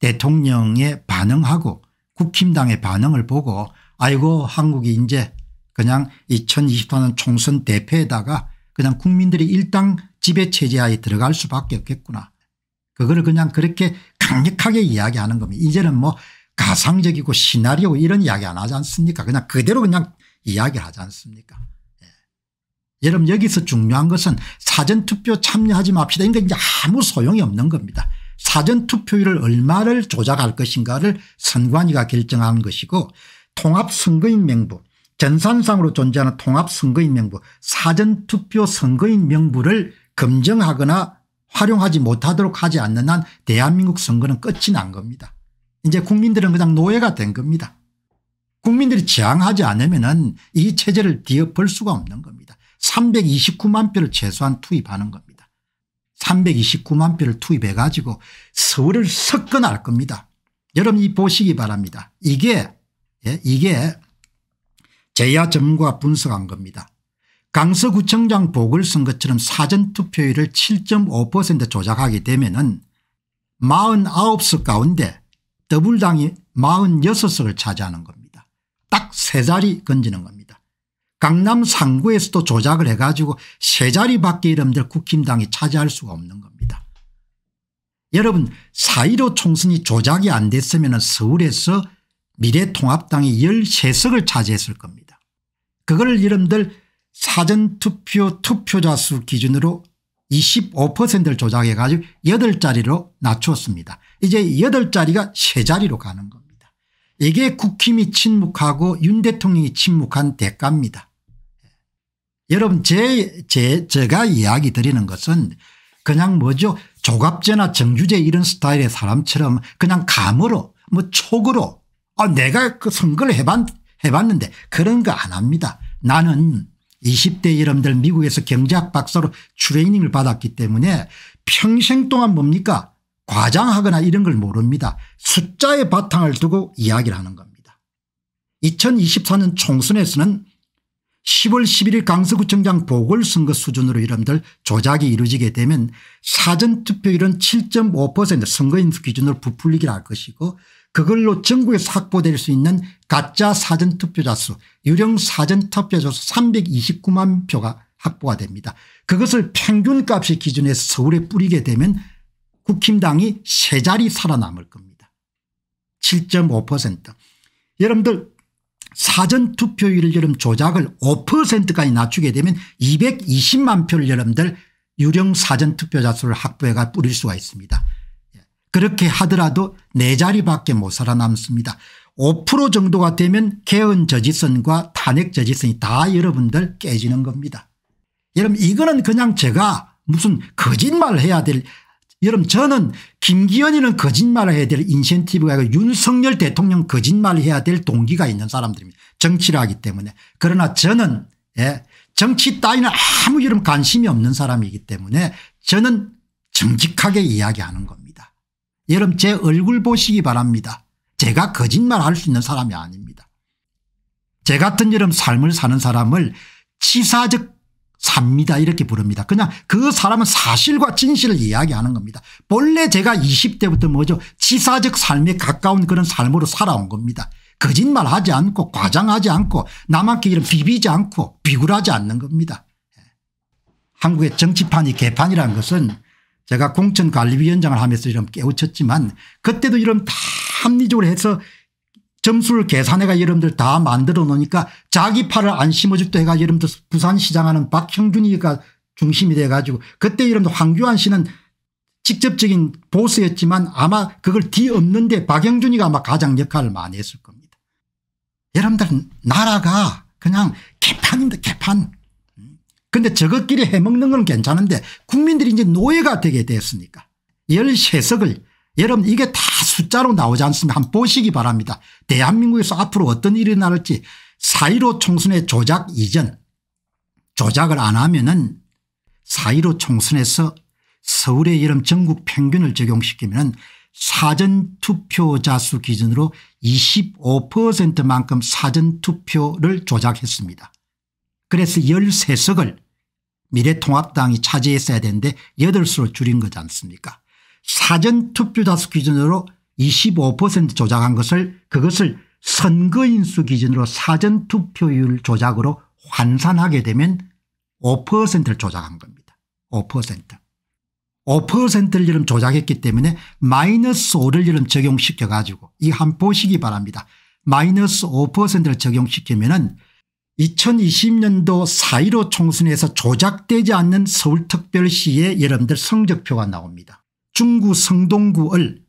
대통령의 반응하고 국힘당의 반응을 보고 아이고 한국이 이제 그냥 2024년 총선 대패에다가 그냥 국민들이 일당 지배체제하에 들어갈 수밖에 없겠구나. 그거를 그냥 그렇게 강력하게 이야기하는 겁니다. 이제는 뭐 가상적이고 시나리오 이런 이야기 안 하지 않습니까 그냥 그대로 그냥 이야기하지 않습니까 여러분 여기서 중요한 것은 사전투표 참여하지 맙시다. 그러니까 이제 아무 소용이 없는 겁니다. 사전투표율을 얼마를 조작할 것인가를 선관위가 결정하는 것이고 통합선거인 명부 전산상으로 존재하는 통합선거인 명부 사전투표 선거인 명부를 검증하거나 활용하지 못하도록 하지 않는 한 대한민국 선거는 끝이 난 겁니다. 이제 국민들은 그냥 노예가 된 겁니다. 국민들이 저항하지 않으면 은이 체제를 뒤엎을 수가 없는 겁니다. 329만 표를 최소한 투입하는 겁니다. 329만 표를 투입해 가지고 서울을 석권할 겁니다. 여러분 이 보시기 바랍니다. 이게 예, 이게 제야점과 분석한 겁니다. 강서구청장 보궐선거처럼 사전투표율을 7.5% 조작하게 되면 은 49석 가운데 더블당이 46석을 차지하는 겁니다. 딱 세 자리 건지는 겁니다. 강남 상구에서도 조작을 해가지고 세 자리밖에 이름들 국힘당이 차지할 수가 없는 겁니다. 여러분 4.15 총선이 조작이 안 됐으면 서울에서 미래통합당이 13석을 차지했을 겁니다. 그걸 이름들 사전투표 투표자 수 기준으로 25%를 조작해 가지고 8자리로 낮추었습니다. 이제 8자리가 3자리로 가는 겁니다. 이게 국힘이 침묵하고 윤 대통령이 침묵한 대가입니다. 여러분 제, 제 제가 이야기 드리는 것은 그냥 뭐죠 조갑제나 정주제 이런 스타일의 사람처럼 그냥 감으로 뭐 촉으로 아 내가 그 선거를 해봤, 해봤는데 그런 거 안 합니다. 나는 20대 여러분들 미국에서 경제학 박사로 트레이닝을 받았기 때문에 평생 동안 뭡니까 과장하거나 이런 걸 모릅니다. 숫자의 바탕을 두고 이야기를 하는 겁니다. 2024년 총선에서는 10월 11일 강서구청장 보궐선거 수준으로 이름들 조작이 이루어지게 되면 사전투표율은 7.5% 선거인수 기준으로 부풀리기를 할 것이고 그걸로 전국에서 확보될 수 있는 가짜 사전투표자 수 유령 사전투표자 수 329만 표가 확보가 됩니다. 그것을 평균값의 기준에서 서울에 뿌리게 되면 국힘당이 세 자리 살아남을 겁니다. 7.5% 여러분들 사전투표율 여름 조작을 5%까지 낮추게 되면 220만 표를 여러분들 유령 사전투표자 수를 확보해가 뿌릴 수가 있습니다. 예. 그렇게 하더라도 네 자리밖에 못 살아남습니다. 5% 정도가 되면 개헌 저지선과 탄핵 저지선이 다 여러분들 깨지는 겁니다. 여러분 이거는 그냥 제가 무슨 거짓말 해야 될 여러분 저는 김기현이는 거짓말을 해야 될 인센티브가 아니고 윤석열 대통령 거짓말을 해야 될 동기가 있는 사람들입니다. 정치를 하기 때문에. 그러나 저는 예, 정치 따위는 아무 이런 관심이 없는 사람이기 때문에 저는 정직하게 이야기하는 겁니다. 여러분 제 얼굴 보시기 바랍니다. 제가 거짓말할 수 있는 사람이 아닙니다. 제 같은 여름 삶을 사는 사람을 치사적 삽니다 이렇게 부릅니다. 그냥 그 사람은 사실과 진실을 이야기하는 겁니다. 본래 제가 20대부터 뭐죠 지사적 삶에 가까운 그런 삶으로 살아온 겁니다. 거짓말하지 않고 과장하지 않고 남한테 이런 비비지 않고 비굴하지 않는 겁니다. 예. 한국의 정치판이 개판이라는 것은 제가 공천관리위원장을 하면서 이런 깨우쳤지만 그때도 이런 다 합리적으로 해서 점수를 계산해가 여러분들 다 만들어 놓으니까 자기 팔을 안 심어줍도 해가 여러분들 부산시장 하는 박형준이가 중심이 돼가지고 그때 여러분들 황교안 씨는 직접적인 보수였지만 아마 그걸 뒤엎는데 박영준이가 아마 가장 역할을 많이 했을 겁니다. 여러분들은 나라가 그냥 개판입니다 개판. 근데 저것끼리 해먹는 건 괜찮은데 국민들이 이제 노예가 되게 됐으니까 열세석을 여러분 이게 다 숫자로 나오지 않습니까 한번 보시기 바랍니다. 대한민국에서 앞으로 어떤 일이 일어날지 4.15 총선의 조작 이전 조작을 안 하면 은4.15 총선에서 서울의 여름 전국 평균을 적용시키면 사전투표자 수 기준으로 25%만큼 사전투표를 조작했습니다. 그래서 13석을 미래통합당이 차지했어야 되는데 8수로 줄인 거지 않습니까 사전투표 다수 기준으로 25% 조작한 것을 그것을 선거인수 기준으로 사전투표율 조작으로 환산하게 되면 5%를 조작한 겁니다. 5%. 5%를 이름 조작했기 때문에 마이너스 5를 이름 적용시켜 가지고 이 한 보시기 바랍니다. 마이너스 5%를 적용시키면 은 2020년도 4.15 총선에서 조작되지 않는 서울특별시의 여러분들 성적표가 나옵니다. 중구 성동구을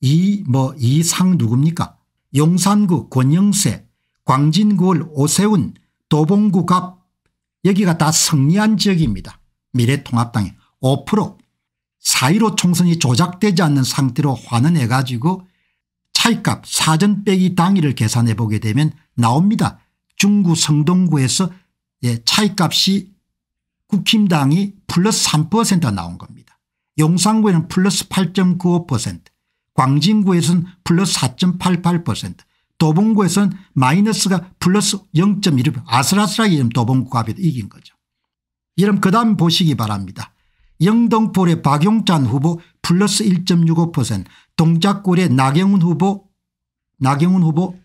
이 뭐 이상 누굽니까 용산구 권영세 광진구을 오세훈 도봉구 갑 여기가 다 승리한 지역입니다. 미래통합당이 5% 4.15 총선이 조작되지 않는 상태로 환원해 가지고 차이값 사전 빼기 당위를 계산해 보게 되면 나옵니다. 중구 성동구에서 예, 차이값이 국힘당이 플러스 3% 나온 겁니다. 용산구에는 플러스 8.95% 광진구에서는 플러스 4.88% 도봉구에서는 마이너스가 플러스 0.1% 아슬아슬하게 좀 도봉구 합이 이긴 거죠. 여러분 그 다음 보시기 바랍니다. 영등포의 박용찬 후보 플러스 1.65% 동작골의 나경훈 후보 나경훈 후보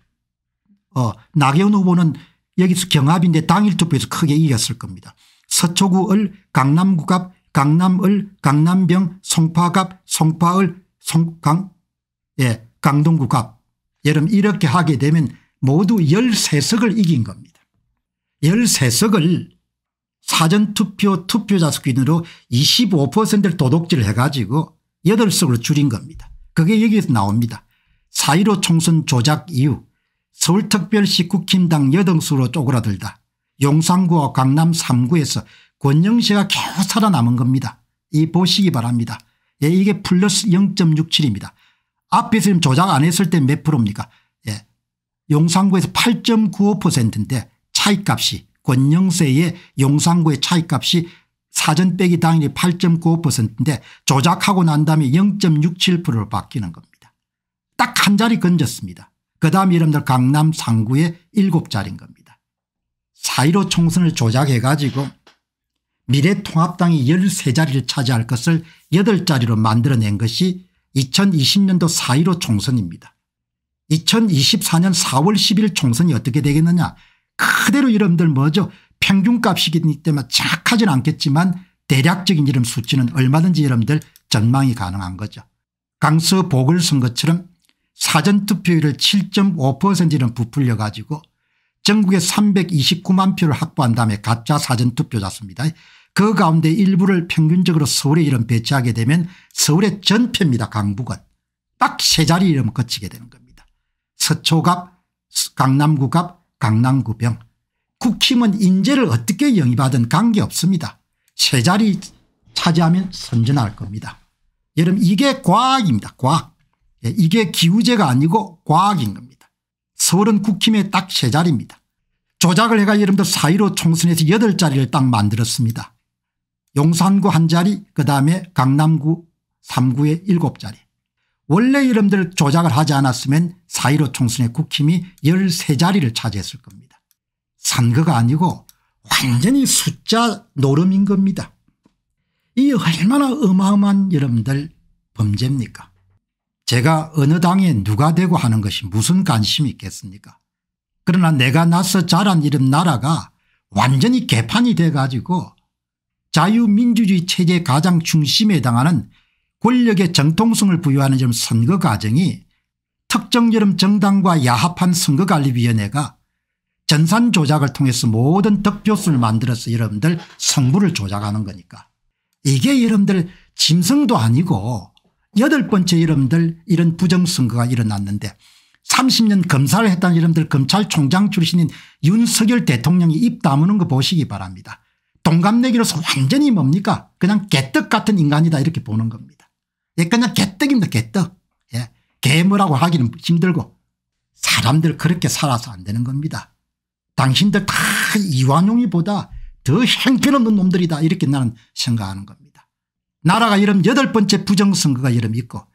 어 나경훈 후보는 여기서 경합인데 당일 투표에서 크게 이겼을 겁니다. 서초구을 강남구 갑 강남을 강남병 송파갑 송파을 송강 예 강동구갑 여름 이렇게 하게 되면 모두 13석을 이긴 겁니다. 13석을 사전투표 투표자 수 기준으로 25%를 도둑질 해가지고 8석으로 줄인 겁니다. 그게 여기서 에 나옵니다. 4.15 총선 조작 이후 서울특별시 국힘당 여등수로 쪼그라들다. 용산구와 강남 3구에서 권영세가 계속 살아남은 겁니다. 이 보시기 바랍니다. 예, 이게 플러스 0.67입니다. 앞에서 지금 조작 안 했을 때 몇 프로입니까? 예. 용산구에서 8.95%인데 차이값이 권영세의 용산구의 차이값이 사전 빼기 당일이 8.95%인데 조작하고 난 다음에 0.67%로 바뀌는 겁니다. 딱 한 자리 건졌습니다. 그다음 여러분들 강남 상구의 7자리인 겁니다. 4.15 총선을 조작해 가지고 미래통합당이 13자리를 차지할 것을 8자리로 만들어낸 것이 2020년도 4.15 총선입니다. 2024년 4월 10일 총선이 어떻게 되겠느냐 그대로 여러분들 뭐죠 평균값이기 때문에 뭐 정확하진 않겠지만 대략적인 이름 수치는 얼마든지 여러분들 전망이 가능한 거죠. 강서 보궐선거처럼 사전투표율을 7.5%는 부풀려 가지고 전국에 329만 표를 확보한 다음에 가짜 사전투표 잤습니다. 그 가운데 일부를 평균적으로 서울에 이름 배치하게 되면 서울의 전표입니다. 강북은. 딱 세 자리 이름 거치게 되는 겁니다. 서초갑 강남구갑 강남구병 국힘은 인재를 어떻게 영입하든 관계없습니다. 세 자리 차지하면 선전할 겁니다. 여러분 이게 과학입니다. 과학. 예, 이게 기우제가 아니고 과학인 겁니다. 서울은 국힘의 딱 세 자리입니다. 조작을 해가 여러분들 사이로 총선에서 여덟 자리를 딱 만들었습니다. 용산구 한 자리 그다음에 강남구 3구에 일곱 자리 원래 여러분들 조작을 하지 않았으면 사이로 총선의 국힘이 13자리를 차지했을 겁니다. 선거가 아니고 완전히 숫자 노름인 겁니다. 이 얼마나 어마어마한 여러분들 범죄입니까 제가 어느 당에 누가 되고 하는 것이 무슨 관심이 있겠습니까 그러나 내가 나서 자란 이런 나라가 완전히 개판이 돼 가지고 자유민주주의 체제 가장 중심에 해당하는 권력의 정통성을 부여하는 좀 선거 과정이 특정 여름 정당과 야합한 선거관리위원회가 전산 조작을 통해서 모든 득표수를 만들어서 여러분들 성부를 조작하는 거니까 이게 여러분들 짐승도 아니고 여덟 번째 여러분들 이런 부정선거가 일어났는데 30년 검사를 했던 여러분들 검찰총장 출신인 윤석열 대통령이 입 다무는 거 보시기 바랍니다. 동갑내기로서 완전히 뭡니까 그냥 개떡 같은 인간이다 이렇게 보는 겁니다. 예, 그냥 개떡입니다 개떡. 예, 개무라고 하기는 힘들고 사람들 그렇게 살아서 안 되는 겁니다. 당신들 다 이완용이보다 더 형편없는 놈들이다 이렇게 나는 생각하는 겁니다. 나라가 이름 여덟 번째 부정선거가 이름 있고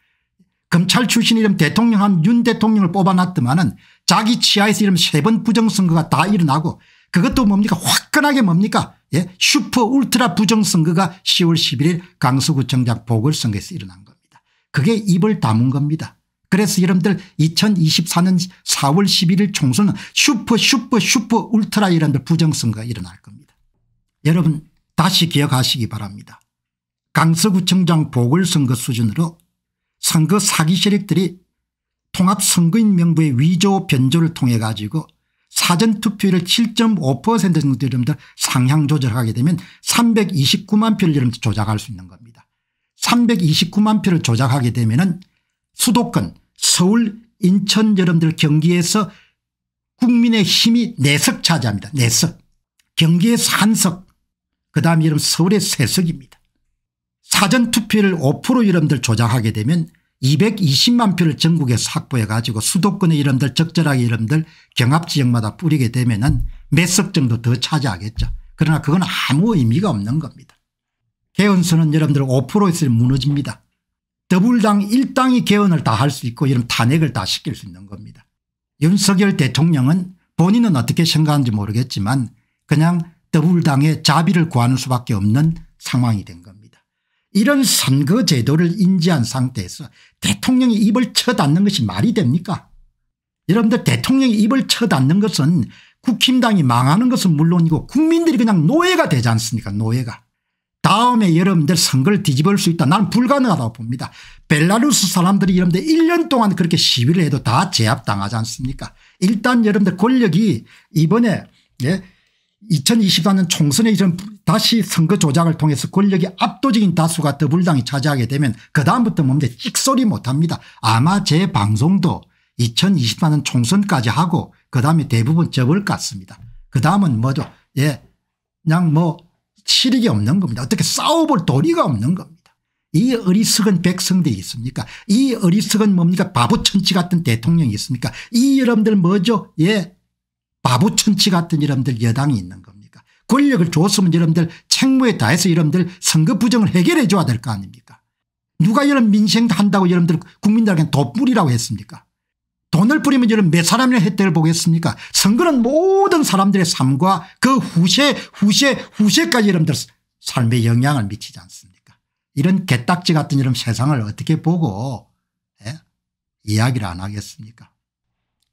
검찰 출신 이름 대통령 한윤 대통령을 뽑아놨더만 은 자기 치하에서 이름 세 번 부정선거가 다 일어나고 그것도 뭡니까 화끈하게 뭡니까 예? 슈퍼 울트라 부정선거가 10월 11일 강서구청장 보궐선거에서 일어난 겁니다. 그게 입을 다문 겁니다. 그래서 여러분들 2024년 4월 11일 총선은 슈퍼 슈퍼 슈퍼 울트라 이런 부정선거가 일어날 겁니다. 여러분 다시 기억하시기 바랍니다. 강서구청장 보궐선거 수준으로 선거 사기 세력들이 통합선거인 명부의 위조 변조를 통해 가지고 사전투표율을 7.5% 정도 여러분들 상향 조절하게 되면 329만 표를 여러분들 조작할 수 있는 겁니다. 329만 표를 조작하게 되면 은 수도권 서울 인천 여러분들 경기에서 국민의 힘이 내석 차지합니다. 내석 경기에서 한석 그다음에 여러분 서울의 세석입니다. 사전투표를 5% 이름들 조작하게 되면 220만 표를 전국에서 확보해 가지고 수도권의 이름들 적절하게 이름들 경합지역마다 뿌리게 되면 은몇 석 정도 더 차지하겠죠. 그러나 그건 아무 의미가 없는 겁니다. 개헌수는 여러분들 5%에서 무너집니다. 더불당 1당이 개헌을 다 할 수 있고 이런 탄핵을 다 시킬 수 있는 겁니다. 윤석열 대통령은 본인은 어떻게 생각하는지 모르겠지만 그냥 더불당의 자비를 구하는 수밖에 없는 상황이 된 겁니다. 이런 선거 제도를 인지한 상태에서 대통령이 입을 쳐닫는 것이 말이 됩니까 여러분들 대통령이 입을 쳐닫는 것은 국힘당이 망하는 것은 물론이고 국민들이 그냥 노예가 되지 않습니까 노예가 다음에 여러분들 선거를 뒤집을 수 있다 나는 불가능하다고 봅니다 벨라루스 사람들이 여러분들 1년 동안 그렇게 시위를 해도 다 제압당하지 않습니까 일단 여러분들 권력이 이번에 예 2024년 총선에 이전 다시 선거 조작을 통해서 권력이 압도적인 다수가 더불당이 차지하게 되면 그다음부터 뭔데 찍소리 못합니다. 아마 제 방송도 2024년 총선까지 하고 그다음에 대부분 접을 것 같습니다. 그다음은 뭐죠 예 그냥 뭐 실익이 없는 겁니다. 어떻게 싸워볼 도리가 없는 겁니다. 이 어리석은 백성들이 있습니까 이 어리석은 뭡니까 바보천치 같은 대통령이 있습니까 이 여러분들 뭐죠 예 바보천치 같은 여러분들 여당이 있는 겁니까 권력을 줬으면 여러분들 책무에 다해서 여러분들 선거 부정을 해결해 줘야 될 거 아닙니까 누가 이런 민생 도 한다고 여러분들 국민들에게 돈뿌이라고 했습니까 돈을 뿌리면 여러분 몇 사람의 혜택을 보겠습니까 선거는 모든 사람들의 삶과 그 후세 후세 후세까지 여러분들 삶에 영향을 미치지 않습니까 이런 개딱지 같은 이런 세상을 어떻게 보고 예? 이야기를 안 하겠습니까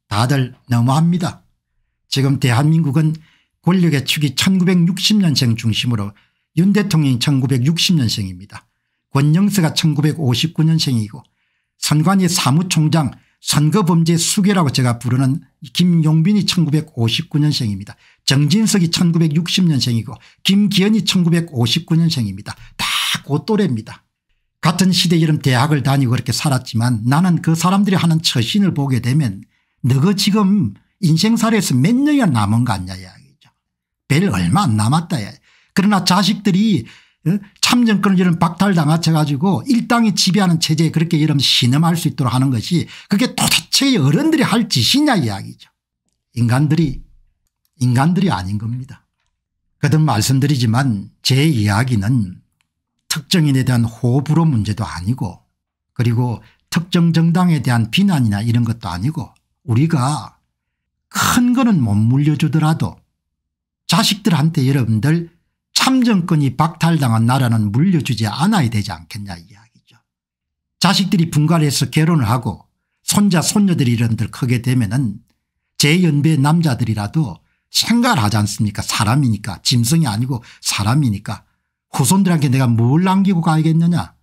다들 너무합니다. 지금 대한민국은 권력의 축이 1960년생 중심으로 윤 대통령이 1960년생입니다. 권영수가 1959년생이고 선관위 사무총장 선거범죄 수괴라고 제가 부르는 김용빈이 1959년생입니다. 정진석이 1960년생이고 김기현이 1959년생입니다. 다 고또래입니다. 같은 시대 이름 대학을 다니고 그렇게 살았지만 나는 그 사람들이 하는 처신을 보게 되면 너가 지금 인생살에서 몇 년이나 남은 거 아니냐 이야기죠. 별 얼마 안 남았다. 야 그러나 자식들이 어, 참정권을 이런 박탈당하쳐 가지고 일당이 지배하는 체제에 그렇게 이런 신음할 수 있도록 하는 것이 그게 도대체 어른들이 할 짓이냐 이야기죠. 인간들이 인간들이 아닌 겁니다. 거듭 말씀드리지만 제 이야기는 특정인에 대한 호불호 문제도 아니고 그리고 특정 정당에 대한 비난이나 이런 것도 아니고 우리가 큰 거는 못 물려주더라도 자식들한테 여러분들 참정권이 박탈당한 나라는 물려주지 않아야 되지 않겠냐 이야기죠. 자식들이 분갈해서 결혼을 하고 손자 손녀들이 이런들 크게 되면 은제연배 남자들이라도 생각을 하지 않습니까 사람이니까 짐승이 아니고 사람이니까 후손들한테 내가 뭘 남기고 가야겠느냐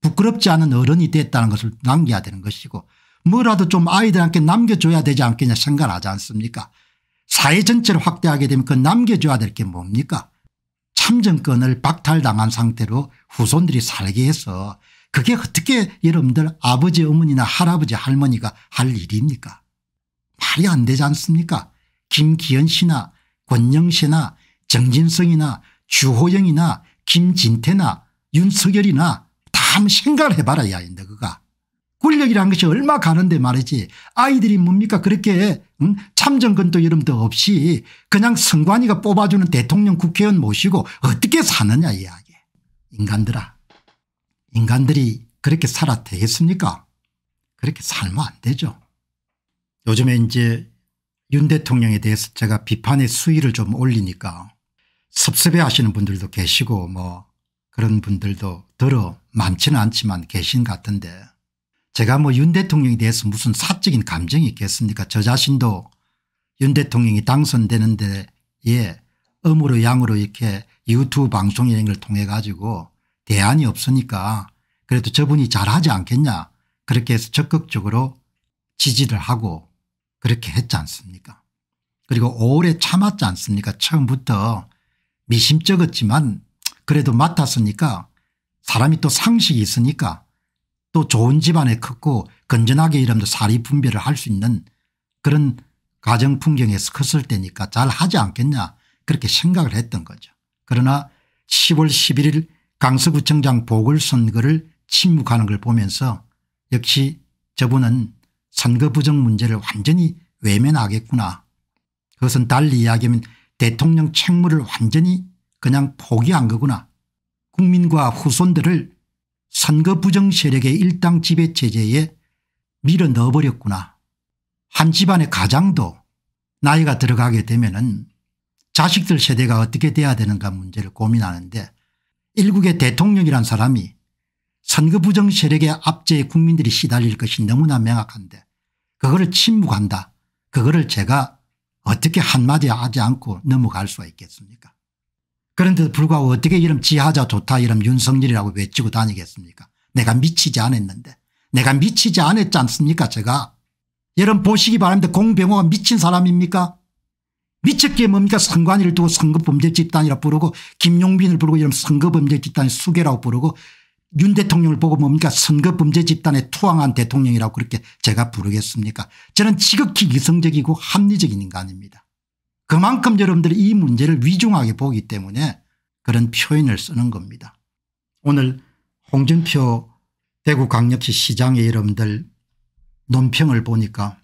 부끄럽지 않은 어른이 됐다는 것을 남겨야 되는 것이고 뭐라도 좀 아이들한테 남겨줘야 되지 않겠냐 생각하지 않습니까 사회 전체를 확대하게 되면 그 남겨줘야 될 게 뭡니까 참정권을 박탈당한 상태로 후손들이 살게 해서 그게 어떻게 여러분들 아버지 어머니나 할아버지 할머니가 할 일입니까 말이 안 되지 않습니까 김기현 씨나 권영 씨나 정진성이나 주호영이나 김진태나 윤석열이나 다 한번 생각을 해봐라 야인데 그가 권력이라는 것이 얼마 가는데 말이지 아이들이 뭡니까 그렇게 응? 참정권도 여름도 없이 그냥 선관위가 뽑아주는 대통령 국회의원 모시고 어떻게 사느냐 이야기 인간들아 인간들이 그렇게 살아 되겠습니까 그렇게 살면 안 되죠 요즘에 이제 윤 대통령에 대해서 제가 비판의 수위를 좀 올리니까 섭섭해 하시는 분들도 계시고 뭐 그런 분들도 더러 많지는 않지만 계신 것 같은데 제가 뭐 윤 대통령에 대해서 무슨 사적인 감정이 있겠습니까 저 자신도 윤 대통령이 당선되는데 예 음으로 양으로 이렇게 유튜브 방송 이런 걸 통해 가지고 대안이 없으니까 그래도 저분이 잘하지 않겠냐 그렇게 해서 적극적으로 지지를 하고 그렇게 했지 않습니까 그리고 오래 참았지 않습니까 처음부터 미심쩍었지만 그래도 맡았으니까 사람이 또 상식이 있으니까 또 좋은 집안에 컸고 건전하게 이름도 사리 분별을 할 수 있는 그런 가정 풍경에서 컸을 때니까 잘 하지 않겠냐 그렇게 생각을 했던 거죠. 그러나 10월 11일 강서구청장 보궐선거를 침묵하는 걸 보면서 역시 저분은 선거 부정 문제를 완전히 외면하겠구나. 그것은 달리 이야기하면 대통령 책무를 완전히 그냥 포기한 거구나. 국민과 후손들을 선거 부정 세력의 일당 지배 체제에 밀어 넣어버렸구나. 한 집안의 가장도 나이가 들어가게 되면 은 자식들 세대가 어떻게 돼야 되는가 문제를 고민하는데 일국의 대통령이란 사람이 선거 부정 세력의 압제에 국민들이 시달릴 것이 너무나 명확한데 그거를 침묵한다. 그거를 제가 어떻게 한마디 하지 않고 넘어갈 수가 있겠습니까 그런데도 불구하고 어떻게 이런 지하자 좋다 이런 윤석열이라고 외치고 다니겠습니까 내가 미치지 않았는데 내가 미치지 않았지 않습니까 제가 여러분 보시기 바랍니다 공병호가 미친 사람입니까 미쳤기에 뭡니까 선관위를 두고 선거범죄 집단이라 부르고 김용빈을 부르고 이런 선거범죄 집단의 수괴라고 부르고 윤 대통령을 보고 뭡니까 선거범죄 집단의 투항한 대통령이라고 그렇게 제가 부르겠습니까 저는 지극히 이성적이고 합리적인 인간입니다. 그만큼 여러분들이 이 문제를 위중하게 보기 때문에 그런 표현을 쓰는 겁니다. 오늘 홍준표 대구 강력시 시장의 여러분들 논평을 보니까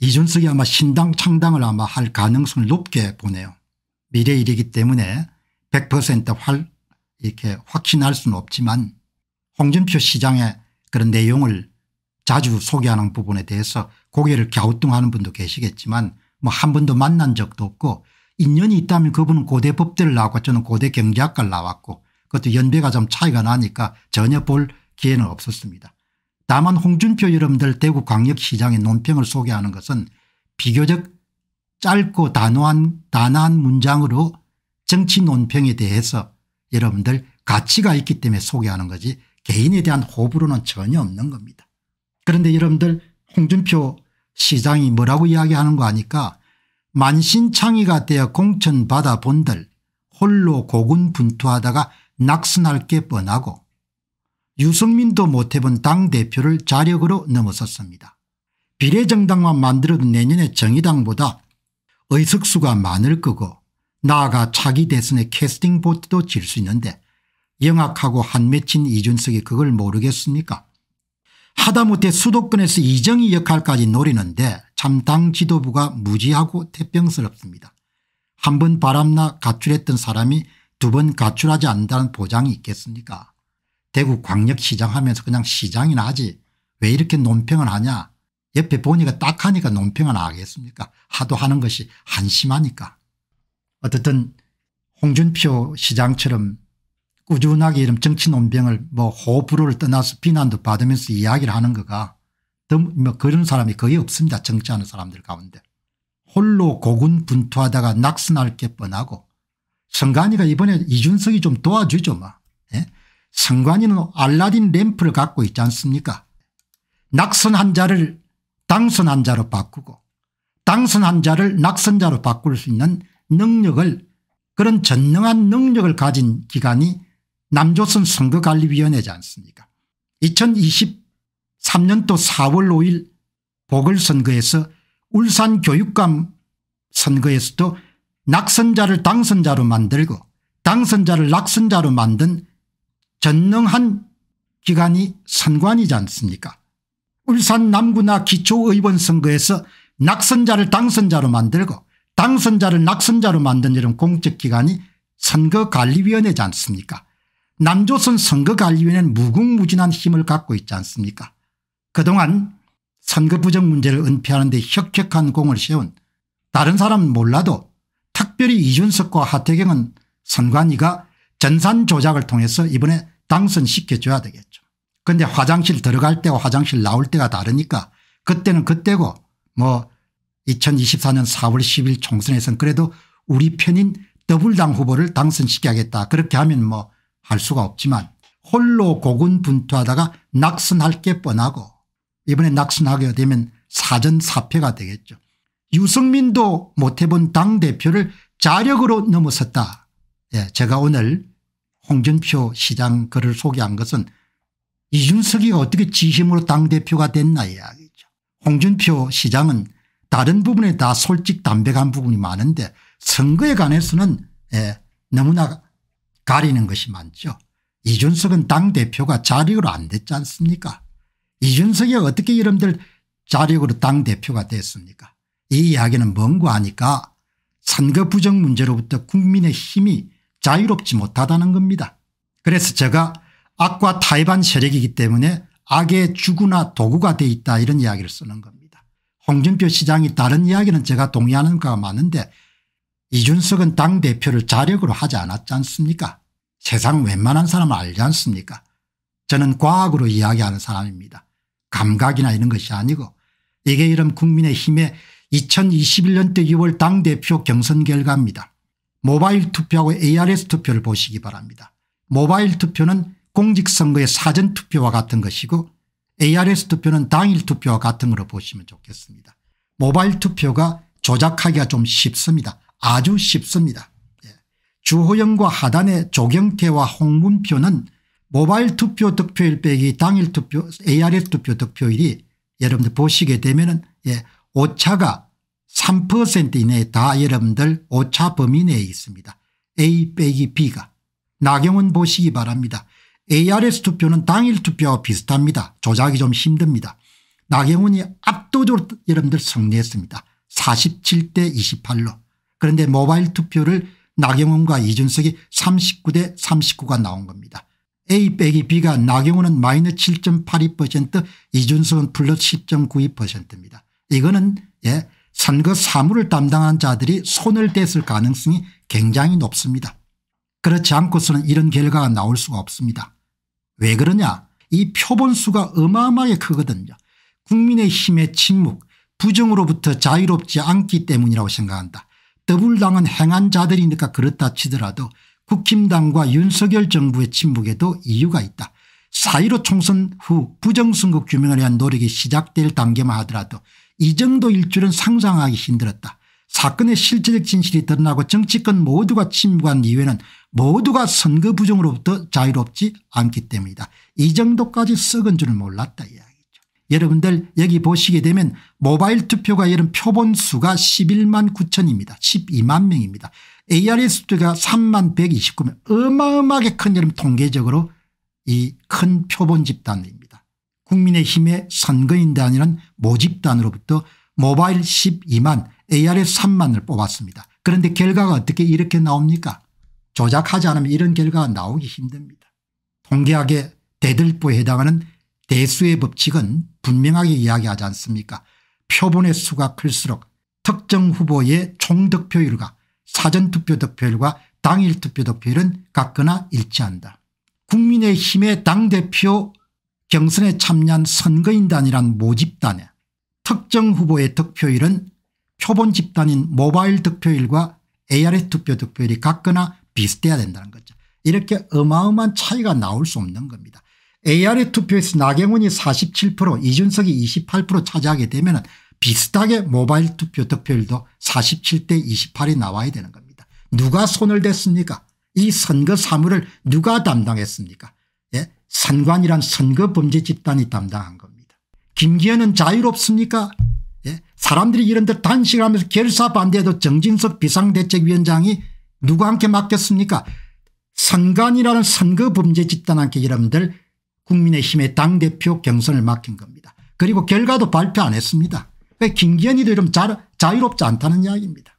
이준석이 아마 신당 창당을 아마 할 가능성을 높게 보네요. 미래 일이기 때문에 100%활 이렇게 확신할 수는 없지만 홍준표 시장의 그런 내용을 자주 소개하는 부분에 대해서 고개를 갸우뚱하는 분도 계시겠지만 뭐한 번도 만난 적도 없고 인연이 있다면 그분은 고대 법대를 나왔고 저는 고대 경제학과를 나왔고 그것도 연배가 좀 차이가 나니까 전혀 볼 기회는 없었습니다. 다만 홍준표 여러분들 대구 광역시장의 논평을 소개하는 것은 비교적 짧고 단호한 단한 문장으로 정치 논평에 대해서 여러분들 가치가 있기 때문에 소개하는 거지 개인에 대한 호불호는 전혀 없는 겁니다. 그런데 여러분들 홍준표 시장이 뭐라고 이야기하는 거 아니까 만신창이가 되어 공천받아 본들 홀로 고군분투하다가 낙선할 게 뻔하고 유승민도 못해본 당대표를 자력으로 넘어섰습니다. 비례정당만 만들어도 내년에 정의당보다 의석수가 많을 거고 나아가 차기 대선의 캐스팅 보트도 질 수 있는데 영악하고 한맺힌 이준석이 그걸 모르겠습니까 하다못해 수도권에서 이정희 역할까지 노리는데 참당 지도부가 무지하고 태평스럽습니다. 한 번 바람나 가출했던 사람이 두 번 가출하지 않는다는 보장이 있겠습니까 대구 광역시장 하면서 그냥 시장이나 하지 왜 이렇게 논평을 하냐 옆에 보니까 딱 하니까 논평을 하겠습니까 하도 하는 것이 한심하니까 어쨌든 홍준표 시장처럼 꾸준하게 이런 정치 논병을 뭐 호불호를 떠나서 비난도 받으면서 이야기를 하는 거가 더 뭐 그런 사람이 거의 없습니다. 정치하는 사람들 가운데. 홀로 고군분투하다가 낙선할 게 뻔하고 성관이가 이번에 이준석이 좀 도와주죠. 막. 뭐. 예? 성관이는 알라딘 램프를 갖고 있지 않습니까 낙선한 자를 당선한 자로 바꾸고 당선한 자를 낙선자로 바꿀 수 있는 능력을 그런 전능한 능력을 가진 기관이 남조선 선거관리위원회지 않습니까 2023년도 4월 5일 보궐선거에서 울산 교육감 선거에서도 낙선자를 당선자로 만들고 당선자를 낙선자로 만든 전능한 기관이 선관이지 않습니까 울산 남구나 기초의원 선거에서 낙선자를 당선자로 만들고 당선자를 낙선자로 만든 이런 공적기관이 선거관리위원회지 않습니까 남조선 선거관리위원회는 무궁무진한 힘을 갖고 있지 않습니까 그동안 선거 부정 문제를 은폐하는 데 혁혁한 공을 세운 다른 사람은 몰라도 특별히 이준석과 하태경은 선관위가 전산 조작을 통해서 이번에 당선시켜줘야 되겠죠. 그런데 화장실 들어갈 때와 화장실 나올 때가 다르니까 그때는 그때고 뭐 2024년 4월 10일 총선에서는 그래도 우리 편인 더블당 후보를 당선시켜야겠다. 그렇게 하면 뭐할 수가 없지만 홀로 고군분투하다가 낙선할 게 뻔하고 이번에 낙선하게 되면 사전사표가 되겠죠. 유승민도 못해본 당대표를 자력으로 넘어섰다. 예, 제가 오늘 홍준표 시장 글을 소개한 것은 이준석이 어떻게 지심으로 당대표가 됐나 이야기죠. 홍준표 시장은 다른 부분에 다 솔직담백한 부분이 많은데 선거에 관해서는 예, 너무나 가리는 것이 많죠. 이준석은 당대표가 자력으로 안 됐지 않습니까 이준석이 어떻게 이름들 자력으로 당대표가 됐습니까 이 이야기는 뭔고 하니까 선거 부정 문제로부터 국민의 힘이 자유롭지 못하다는 겁니다. 그래서 제가 악과 타협한 세력이기 때문에 악의 주구나 도구가 돼 있다 이런 이야기를 쓰는 겁니다. 홍준표 시장이 다른 이야기는 제가 동의하는 바가 많은데 이준석은 당대표를 자력으로 하지 않았지 않습니까 세상 웬만한 사람은 알지 않습니까 저는 과학으로 이야기하는 사람입니다. 감각이나 이런 것이 아니고 이게 이런 국민의힘의 2021년대 6월 당대표 경선 결과입니다. 모바일 투표하고 ARS 투표를 보시기 바랍니다. 모바일 투표는 공직선거의 사전투표와 같은 것이고 ARS 투표는 당일 투표와 같은 걸로 보시면 좋겠습니다. 모바일 투표가 조작하기가 좀 쉽습니다. 아주 쉽습니다. 예. 주호영과 하단의 조경태와 홍문표는 모바일 투표 득표일 빼기 당일 투표 ARS 투표 득표일이 여러분들 보시게 되면은 예, 오차가 3% 이내에 다 여러분들 오차 범위 내에 있습니다. A 빼기 B가. 나경원 보시기 바랍니다. ARS 투표는 당일 투표와 비슷합니다. 조작이 좀 힘듭니다. 나경원이 압도적으로 여러분들 승리했습니다. 47대 28로. 그런데 모바일 투표를 나경원과 이준석이 39대 39가 나온 겁니다. A 빼기 B가 나경원은 마이너7.82% 이준석은 플러스 10.92%입니다. 이거는 예 선거 사무를 담당한 자들이 손을 댔을 가능성이 굉장히 높습니다. 그렇지 않고서는 이런 결과가 나올 수가 없습니다. 왜 그러냐 이 표본수가 어마어마하게 크거든요. 국민의힘의 침묵 부정으로부터 자유롭지 않기 때문이라고 생각한다. 더불당은 행한 자들이니까 그렇다 치더라도 국힘당과 윤석열 정부의 침묵에도 이유가 있다. 4 1 5 총선 후 부정선거 규명을 위한 노력이 시작될 단계만 하더라도 이 정도일 줄은 상상하기 힘들었다. 사건의 실체적 진실이 드러나고 정치권 모두가 침묵한 이유에는 모두가 선거 부정으로부터 자유롭지 않기 때문이다. 이 정도까지 썩은 줄은 몰랐다 이야기. 여러분들 여기 보시게 되면 모바일 투표가 이런 표본 수가 11만 9천입니다. 12만 명입니다. ARS 투표가 3만 129명 어마어마하게 큰 여름 통계적으로 이 큰 표본 집단입니다. 국민의힘의 선거인단이라는 모집단으로부터 모바일 12만 ARS 3만을 뽑았습니다. 그런데 결과가 어떻게 이렇게 나옵니까 조작하지 않으면 이런 결과가 나오기 힘듭니다. 통계학의 대들보에 해당하는 대수의 법칙은 분명하게 이야기하지 않습니까 표본의 수가 클수록 특정 후보의 총득표율과 사전투표 득표율과 당일 투표 득표율은 같거나 일치한다. 국민의힘의 당대표 경선에 참여한 선거인단이란 모집단에 특정 후보의 득표율은 표본 집단인 모바일 득표율과 ARS 투표 득표율이 같거나 비슷해야 된다는 거죠. 이렇게 어마어마한 차이가 나올 수 없는 겁니다. AR에 투표에서 나경원이 47% 이준석이 28% 차지하게 되면 비슷하게 모바일 투표 득표율도 47대 28이 나와야 되는 겁니다. 누가 손을 댔습니까 이 선거 사무를 누가 담당했습니까 예? 산관이란 선거 범죄 집단이 담당한 겁니다. 김기현은 자유롭습니까 예? 사람들이 이런 데 단식하면서 결사반대해도 정진석 비상대책위원장이 누구한테 맡겼습니까 선관이라는 선거 범죄 집단한테 여러분들 국민의힘의 당대표 경선을 맡긴 겁니다. 그리고 결과도 발표 안 했습니다. 김기현이도 이러 자, 유롭지 않다는 이야기입니다.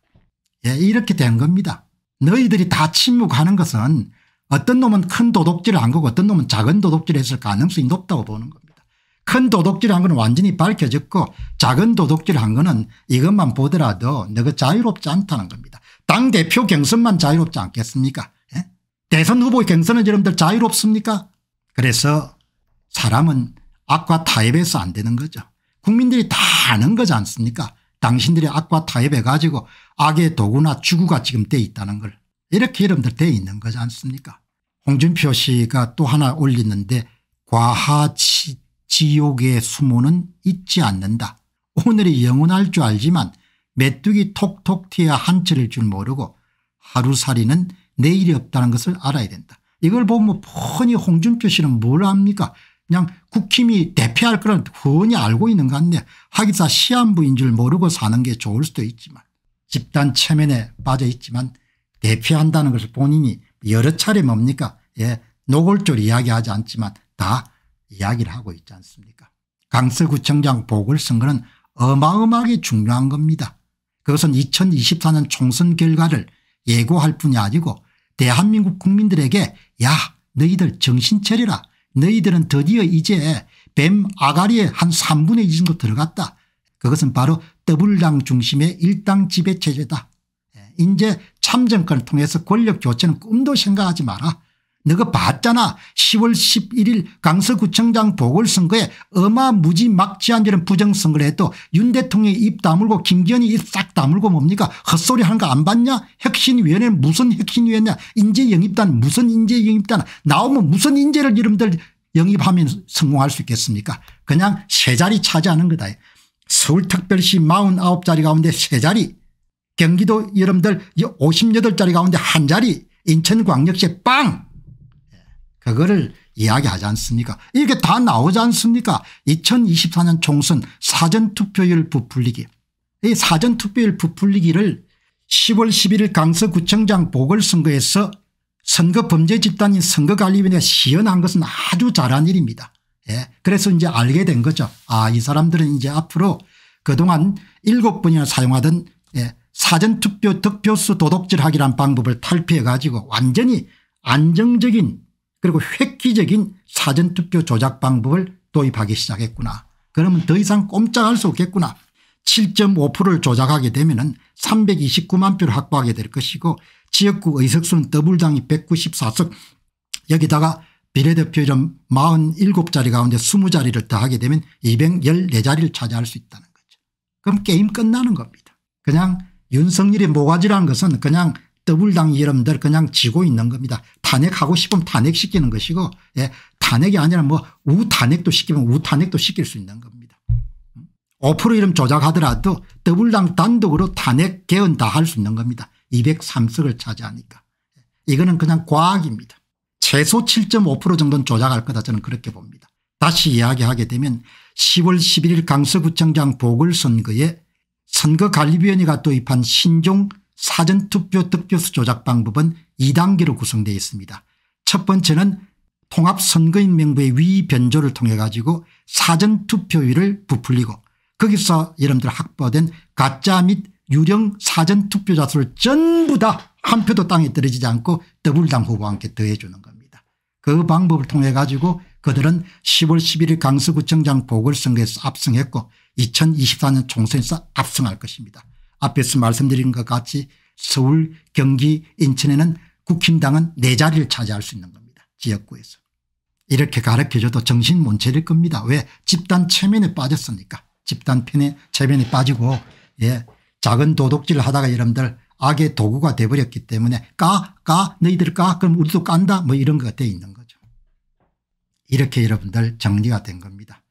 예, 이렇게 된 겁니다. 너희들이 다 침묵하는 것은 어떤 놈은 큰 도둑질을 한 거고 어떤 놈은 작은 도둑질을 했을 가능성이 높다고 보는 겁니다. 큰 도둑질을 한 건 완전히 밝혀졌고 작은 도둑질을 한 거는 이것만 보더라도 너가 자유롭지 않다는 겁니다. 당대표 경선만 자유롭지 않겠습니까? 예? 대선 후보 경선은 여러분들 자유롭습니까? 그래서 사람은 악과 타협해서 안 되는 거죠. 국민들이 다 아는 거지 않습니까 당신들이 악과 타협해 가지고 악의 도구나 주구가 지금 돼 있다는 걸 이렇게 여러분들 돼 있는 거지 않습니까 홍준표 씨가 또 하나 올리는데 과하지옥의 수모는 잊지 않는다. 오늘이 영원할 줄 알지만 메뚜기 톡톡 튀어 한철일 줄 모르고 하루살이는 내일이 없다는 것을 알아야 된다. 이걸 보면 뭐 뻔히 홍준표 씨는 뭘 압니까 그냥 국힘이 대표할 거는 훤히 알고 있는 것 건데 하기사 시한부인 줄 모르고 사는 게 좋을 수도 있지만 집단 체면에 빠져 있지만 대표한다는 것을 본인이 여러 차례 뭡니까 예 노골적으로 이야기하지 않지만 다 이야기를 하고 있지 않습니까 강서구청장 보궐선거는 어마어마하게 중요한 겁니다. 그것은 2024년 총선 결과를 예고할 뿐이 아니고 대한민국 국민들에게 야 너희들 정신 차리라 너희들은 드디어 이제 뱀 아가리에 한 3분의 2 정도 들어갔다. 그것은 바로 더블당 중심의 일당 지배체제다. 인제 예, 참정권을 통해서 권력 교체는 꿈도 생각하지 마라. 너가 봤잖아 10월 11일 강서구청장 보궐선거에 어마무지 막지한 이런 부정선거를 해도 윤 대통령이 입 다물고 김기현이 입 싹 다물고 뭡니까 헛소리 하는 거 안 봤냐 혁신위원회 무슨 혁신위원회냐 인재영입단 무슨 인재영입단 나오면 무슨 인재를 이름분들 영입하면 성공할 수 있겠습니까 그냥 세 자리 차지하는 거다 서울특별시 49자리 가운데 세 자리 경기도 여러분들 58자리 가운데 한 자리 인천광역시 빵 그거를 이야기하지 않습니까 이게 렇다 나오지 않습니까 2024년 총선 사전투표율 부풀리기 이 사전투표율 부풀리기를 10월 11일 강서구청장 보궐선거에서 선거범죄집단인 선거관리위원회가 시연한 것은 아주 잘한 일입니다. 예. 그래서 이제 알게 된 거죠. 아, 이 사람들은 이제 앞으로 그동안 일곱 번이나 사용하던 예, 사전투표 득표수 도덕질하기란 방법을 탈피해 가지고 완전히 안정적인 그리고 획기적인 사전투표 조작 방법을 도입하기 시작했구나. 그러면 더 이상 꼼짝할 수 없겠구나. 7.5%를 조작하게 되면 은 329만 표를 확보하게 될 것이고 지역구 의석수는 더블당이 194석 여기다가 비례대표 이름 47자리 가운데 20자리를 더하게 되면 214자리를 차지할 수 있다는 거죠. 그럼 게임 끝나는 겁니다. 그냥 윤석열이 모가지라는 것은 그냥 더블당 여러분들 그냥 지고 있는 겁니다. 탄핵하고 싶으면 탄핵시키는 것이고 예, 탄핵이 아니라 뭐 우탄핵도 시키면 우탄핵도 시킬 수 있는 겁니다. 5% 음? 이름 조작하더라도 더블당 단독으로 탄핵 개헌 다 할 수 있는 겁니다. 203석을 차지하니까. 예, 이거는 그냥 과학입니다. 최소 7.5% 정도는 조작할 거다 저는 그렇게 봅니다. 다시 이야기하게 되면 10월 11일 강서구청장 보궐선거에 선거관리위원회가 도입한 신종 사전투표 득표수 조작 방법은 2단계로 구성되어 있습니다. 첫 번째는 통합선거인 명부의 위변조를 통해 가지고 사전투표율을 부풀리고 거기서 여러분들 확보된 가짜 및 유령 사전투표자 수를 전부 다 한 표도 땅에 떨어지지 않고 더블당 후보와 함께 더해주는 겁니다. 그 방법을 통해 가지고 그들은 10월 11일 강서구청장 보궐선거에서 압승했고 2024년 총선에서 압승할 것입니다. 앞에서 말씀드린 것 같이 서울 경기 인천에는 국힘당은 내 네 자리를 차지할 수 있는 겁니다. 지역구에서. 이렇게 가르쳐줘도 정신 못 차릴 겁니다. 왜 집단 체면에 빠졌습니까 집단 편에 체면에 빠지고 예 작은 도둑질 을 하다가 여러분들 악의 도구가 돼버렸기 때문에 까 까 너희들 까 그럼 우리도 깐다 뭐 이런 거가 돼 있는 거죠. 이렇게 여러분들 정리가 된 겁니다.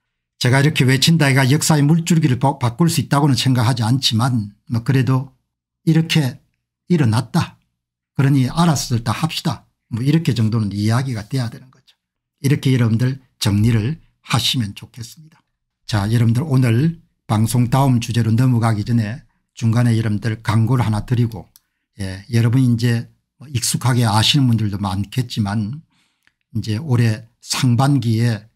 제가 이렇게 외친다 해가 역사의 물줄기를 바꿀 수 있다고는 생각하지 않지만 뭐 그래도 이렇게 일어났다. 그러니 알았을 때 합시다. 뭐 이렇게 정도는 이야기가 돼야 되는 거죠. 이렇게 여러분들 정리를 하시면 좋겠습니다. 자 여러분들 오늘 방송 다음 주제로 넘어가기 전에 중간에 여러분들 광고를 하나 드리고 예, 여러분이 이제 뭐 익숙하게 아시는 분들도 많겠지만 이제 올해 상반기에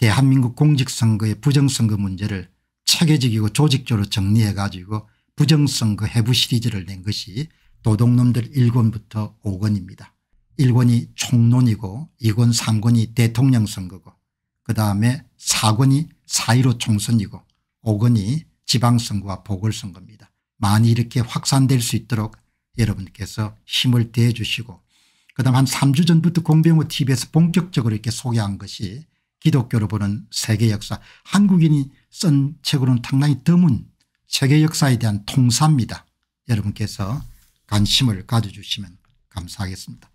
대한민국 공직선거의 부정선거 문제를 체계적이고 조직적으로 정리해 가지고 부정선거 해부 시리즈를 낸 것이 도둑놈들 1권부터 5권입니다. 1권이 총론이고 2권 3권이 대통령 선거고 그다음에 4권이 4.15 총선이고 5권이 지방선거와 보궐선거입니다. 많이 이렇게 확산될 수 있도록 여러분께서 힘을 대해 주시고 그다음 한 3주 전부터 공병호 tv에서 본격적으로 이렇게 소개한 것이 기독교로 보는 세계 역사 한국인이 쓴 책으로는 당당히 드문 세계 역사에 대한 통사입니다. 여러분께서 관심을 가져주시면 감사하겠습니다.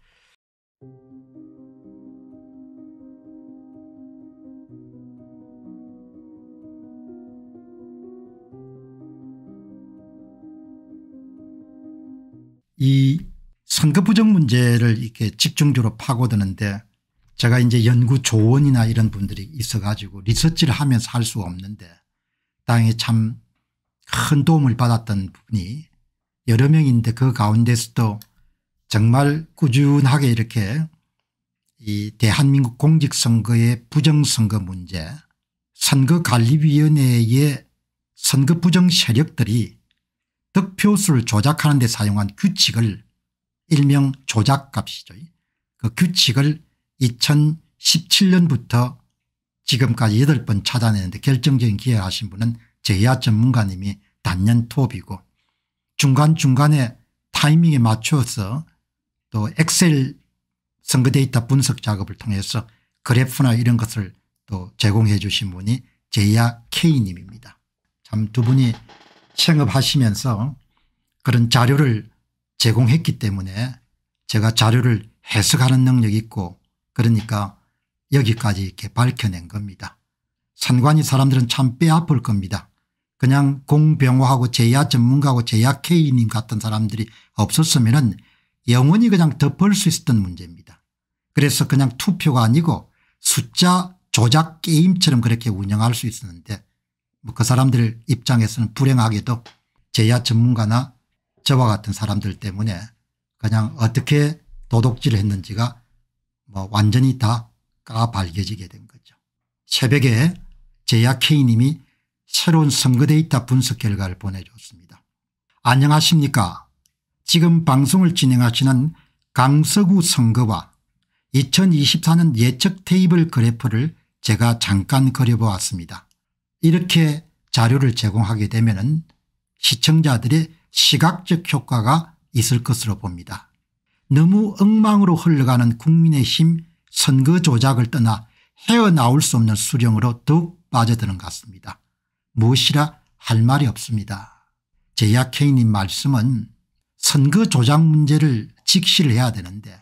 이 선거 부정 문제를 이렇게 집중적으로 파고드는데 제가 이제 연구 조원이나 이런 분들이 있어 가지고 리서치를 하면서 할 수 없는데 땅에 참 큰 도움을 받았던 분이 여러 명인데 그 가운데서도 정말 꾸준하게 이렇게 이 대한민국 공직선거의 부정선거 문제 선거관리위원회의 선거 부정 세력들이 득표수를 조작하는 데 사용한 규칙을 일명 조작값이죠. 그 규칙을 2017년부터 지금까지 8번 찾아내는데 결정적인 기여를 하신 분은 제야 전문가님이 단연 톱이고 중간중간에 타이밍에 맞추어서 또 엑셀 선거 데이터 분석 작업을 통해서 그래프나 이런 것을 또 제공해 주신 분이 제야 K님입니다. 참 두 분이 생업하시면서 그런 자료를 제공했기 때문에 제가 자료를 해석하는 능력이 있고 그러니까 여기까지 이렇게 밝혀낸 겁니다. 산관이 사람들은 참 뼈아플 겁니다. 그냥 공병호하고 제야 전문가하고 제야 K님 같은 사람들이 없었으면 영원히 그냥 덮을 수 있었던 문제입니다. 그래서 그냥 투표가 아니고 숫자 조작 게임처럼 그렇게 운영할 수 있었는데 뭐 그 사람들 입장에서는 불행하게도 제야 전문가나 저와 같은 사람들 때문에 그냥 어떻게 도둑질을 했는지가 뭐 완전히 다 까발겨지게 된 거죠. 새벽에 제약K님이 새로운 선거 데이터 분석 결과를 보내줬습니다. 안녕하십니까 지금 방송을 진행하시는 강서구 선거와 2024년 예측 테이블 그래프를 제가 잠깐 그려보았습니다. 이렇게 자료를 제공하게 되면 시청자들의 시각적 효과가 있을 것으로 봅니다. 너무 엉망으로 흘러가는 국민의힘 선거 조작을 떠나 헤어나올 수 없는 수령으로 더욱 빠져드는 것 같습니다. 무엇이라 할 말이 없습니다. 제약케인님 말씀은 선거 조작 문제를 직시를 해야 되는데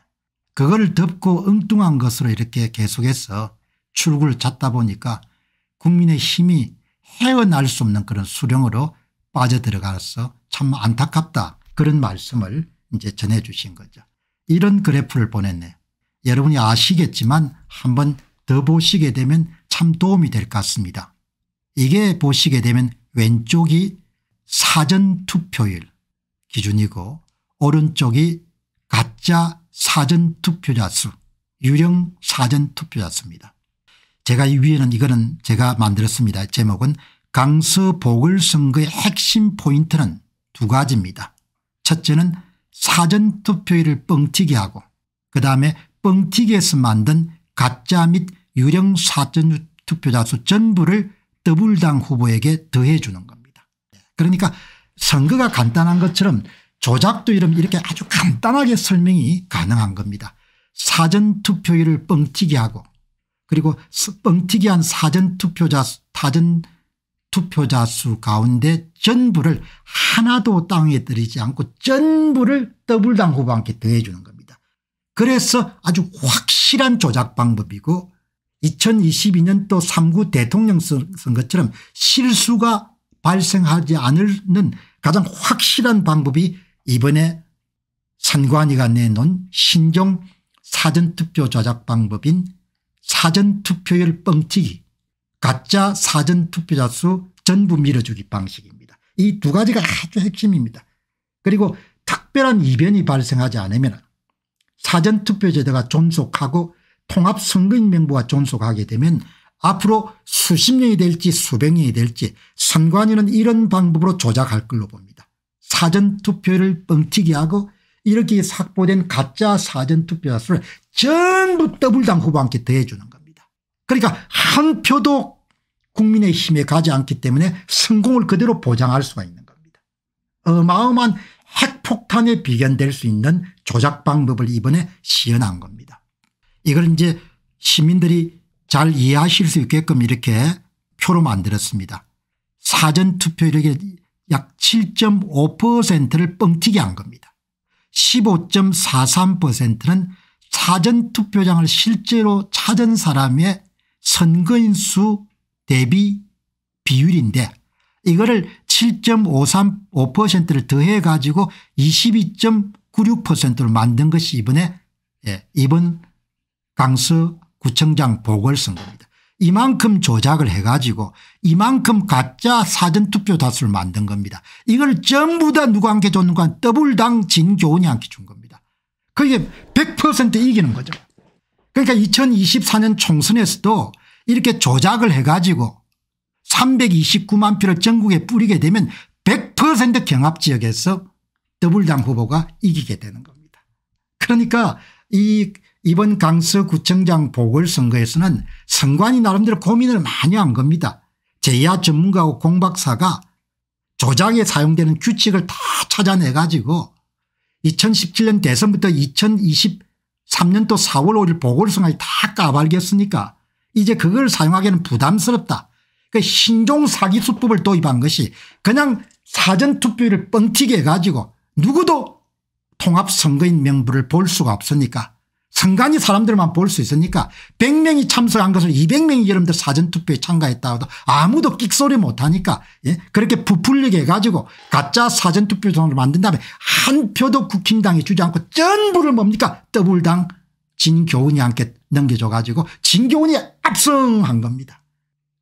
그걸 덮고 엉뚱한 것으로 이렇게 계속해서 출구를 찾다 보니까 국민의 힘이 헤어날 수 없는 그런 수령으로 빠져들어가서 참 안타깝다 그런 말씀을 이제 전해 주신 거죠. 이런 그래프를 보냈네. 여러분이 아시겠지만 한번 더 보시게 되면 참 도움이 될 것 같습니다. 이게 보시게 되면 왼쪽이 사전투표일 기준이고 오른쪽이 가짜 사전투표자 수 유령 사전투표자 수입니다. 제가 이 위에는 이거는 제가 만들었습니다. 제목은 강서 보궐선거의 핵심 포인트는 두 가지입니다. 첫째는 사전투표율을 뻥튀기 하고 그다음에 뻥튀기에서 만든 가짜 및 유령 사전투표자 수 전부를 더블당 후보에게 더해 주는 겁니다. 그러니까 선거가 간단한 것처럼 조작도 이름 이렇게 아주 간단하게 설명이 가능한 겁니다. 사전투표율을 뻥튀기하고 그리고 뻥튀기한 사전투표자 사전 투표자 수 가운데 전부를 하나도 땅에 들이지 않고 전부를 더블당 후보한테 더해주는 겁니다. 그래서 아주 확실한 조작 방법이고 2022년도 3구 대통령 선거처럼 실수가 발생하지 않는 가장 확실한 방법이 이번에 선관위가 내놓은 신종 사전투표 조작 방법인 사전투표율 뻥튀기 가짜 사전투표자 수 전부 밀어주기 방식입니다. 이 두 가지가 아주 핵심입니다. 그리고 특별한 이변이 발생하지 않으면 사전투표제도가 존속하고 통합선거인명부가 존속하게 되면 앞으로 수십 년이 될지 수백 년이 될지 선관위는 이런 방법으로 조작할 걸로 봅니다. 사전투표를 뻥튀기 하고 이렇게 삭보된 가짜 사전투표자 수를 전부 더블당 후보한테 더해주는 그러니까 한 표도 국민의힘에 가지 않기 때문에 성공을 그대로 보장할 수가 있는 겁니다. 어마어마한 핵폭탄에 비견될 수 있는 조작 방법을 이번에 시연한 겁니다. 이걸 이제 시민들이 잘 이해하실 수 있게끔 이렇게 표로 만들었습니다. 사전투표율의 약 7.5%를 뻥튀기 한 겁니다. 15.43%는 사전투표장을 실제로 찾은 사람의 선거인 수 대비 비율인데 이거를 7.535%를 더해 가지고 2 2 9 6를 만든 것이 이번에 예, 이번 강서 구청장 보궐선거입니다. 이만큼 조작을 해 가지고 이만큼 가짜 사전투표 다수를 만든 겁니다. 이걸 전부 다 누구한테 줬는가 더블당 진교훈이 한테 준 겁니다. 그게 100% 이기는 거죠. 그러니까 2024년 총선에서도 이렇게 조작을 해가지고 329만 표를 전국에 뿌리게 되면 100% 경합지역에서 더블당 후보가 이기게 되는 겁니다. 그러니까 이 이번 강서구청장 보궐선거에서는 선관위 나름대로 고민을 많이 한 겁니다. 제야 전문가와 공박사가 조작에 사용되는 규칙을 다 찾아내 가지고 2017년 대선부터 2020 3년도 4월 5일 보궐선거에다까발겼으니까 이제 그걸 사용하기는 에 부담스럽다. 그 신종 사기 수법을 도입한 것이 그냥 사전투표를 뻥튀기 해가지고 누구도 통합선거인 명부를 볼 수가 없으니까 상당히 사람들만 볼 수 있으니까 100명이 참석한 것을 200명이 여러분들 사전투표에 참가했다 고 해도 아무도 끽소리 못하니까 예? 그렇게 부풀리게 해가지고 가짜 사전투표장을 만든 다음에 한 표도 국힘당에 주지 않고 전부를 뭡니까 더블당 진교훈이한테 넘겨줘 가지고 진교훈이 압승한 겁니다.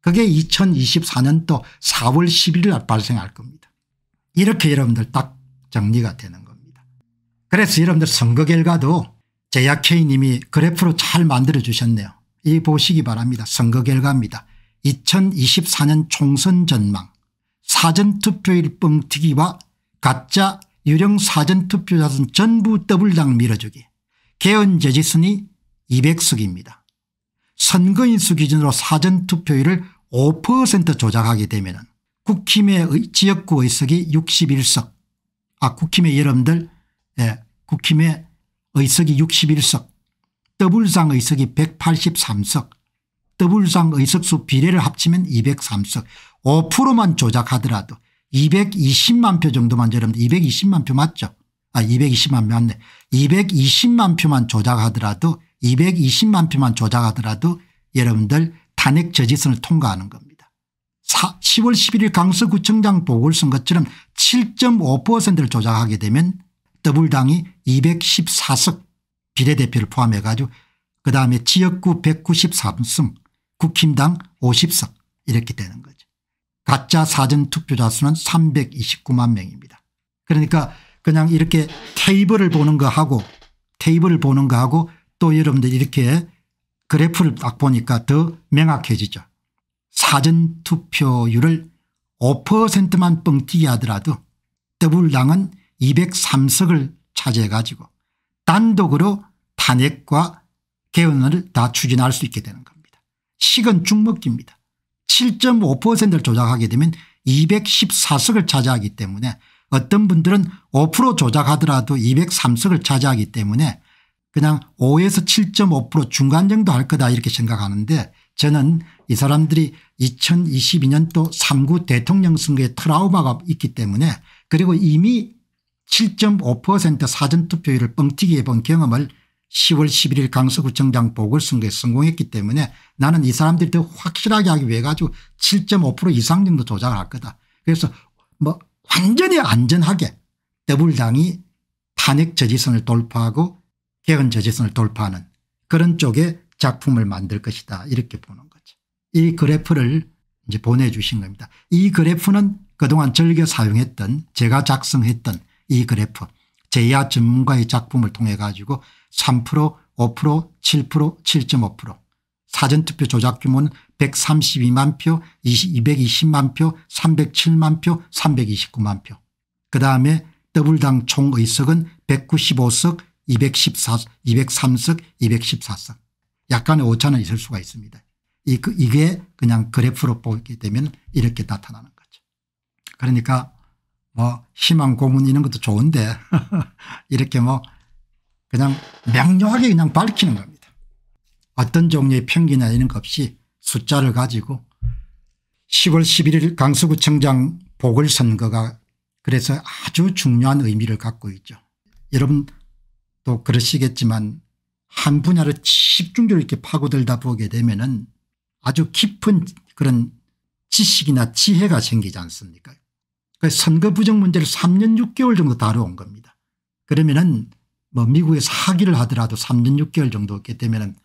그게 2024년도 4월 11일 날 발생할 겁니다. 이렇게 여러분들 딱 정리가 되는 겁니다. 그래서 여러분들 선거 결과도 제약K 님이 그래프로 잘 만들어 주셨네요. 이 보시기 바랍니다. 선거 결과입니다. 2024년 총선 전망 사전투표일 뻥튀기와 가짜 유령 사전투표자선 전부 더블당 밀어주기 개헌재지순이 200석입니다. 선거인수 기준으로 사전투표율을 5% 조작하게 되면 국힘의 지역구 의석이 61석 아 국힘의 여러분들 예, 국힘의 의석이 61석 더블상 의석이 183석 더블상 의석수 비례를 합치면 203석 5%만 조작하더라도 220만 표 정도만 여러분들 220만 표 맞죠 아 220만 표 맞네 220만 표만 조작하더라도 220만 표만 조작하더라도 여러분들 탄핵 저지선을 통과하는 겁니다. 4, 10월 11일 강서구청장 보궐선거처럼 7.5%를 조작하게 되면 더불당이 214석 비례대표를 포함해 가지고 그다음에 지역구 193승 국힘당 50석 이렇게 되는 거죠. 가짜 사전투표자 수는 329만 명입니다. 그러니까 그냥 이렇게 테이블을 보는 거하고 테이블을 보는 거하고 또 여러분들 이렇게 그래프를 딱 보니까 더 명확해지죠. 사전투표율을 5%만 뻥튀기 하더라도 더블당은 203석을 차지해 가지고 단독으로 탄핵과 개헌을 다 추진할 수 있게 되는 겁니다. 식은 죽먹기입니다. 7.5%를 조작하게 되면 214석을 차지하기 때문에 어떤 분들은 5% 조작하더라도 203석을 차지하기 때문에 그냥 5에서 7.5% 중간 정도 할 거다 이렇게 생각하는데 저는 이 사람들이 2022년도 3구 대통령 선거에 트라우마가 있기 때문에 그리고 이미 7.5% 사전투표율을 뻥튀기 해본 경험을 10월 11일 강서구청장 보궐선거에 성공했기 때문에 나는 이 사람들이 더 확실하게 하기 위해 가지고 7.5% 이상 정도 조작을 할 거다. 그래서 뭐 완전히 안전하게 더불당이 탄핵 저지선을 돌파하고 개헌 저지선을 돌파하는 그런 쪽의 작품을 만들 것이다 이렇게 보는 거죠. 이 그래프를 이제 보내주신 겁니다. 이 그래프는 그동안 즐겨 사용했던 제가 작성했던 이 그래프 제야 전문가의 작품을 통해 가지고 3% 5% 7% 7.5% 사전투표 조작 규모는 132만 표 220만 표 307만 표 329만 표그 다음에 더블당 총의석은 195석 214, 203석 214석 약간의 오차는 있을 수가 있습니다. 이, 그, 게 그냥 그래프로 보게 되면 이렇게 나타나는 거죠. 그러니까 뭐 희망 고문 이런 것도 좋은데 이렇게 뭐 그냥 명료하게 그냥 밝히는 겁니다. 어떤 종류의 편견나 이런 것 없이 숫자를 가지고 10월 11일 강서구청장 보궐선거가 그래서 아주 중요한 의미를 갖고 있죠. 여러분 또 그러시겠지만 한 분야를 집중적으로 이렇게 파고들다 보게 되면 은 아주 깊은 그런 지식이나 지혜가 생기지 않습니까 그 선거 부정 문제를 3년 6개월 정도 다뤄온 겁니다. 그러면은 뭐 미국에서 학위를 하더라도 3년 6개월 정도게 되면은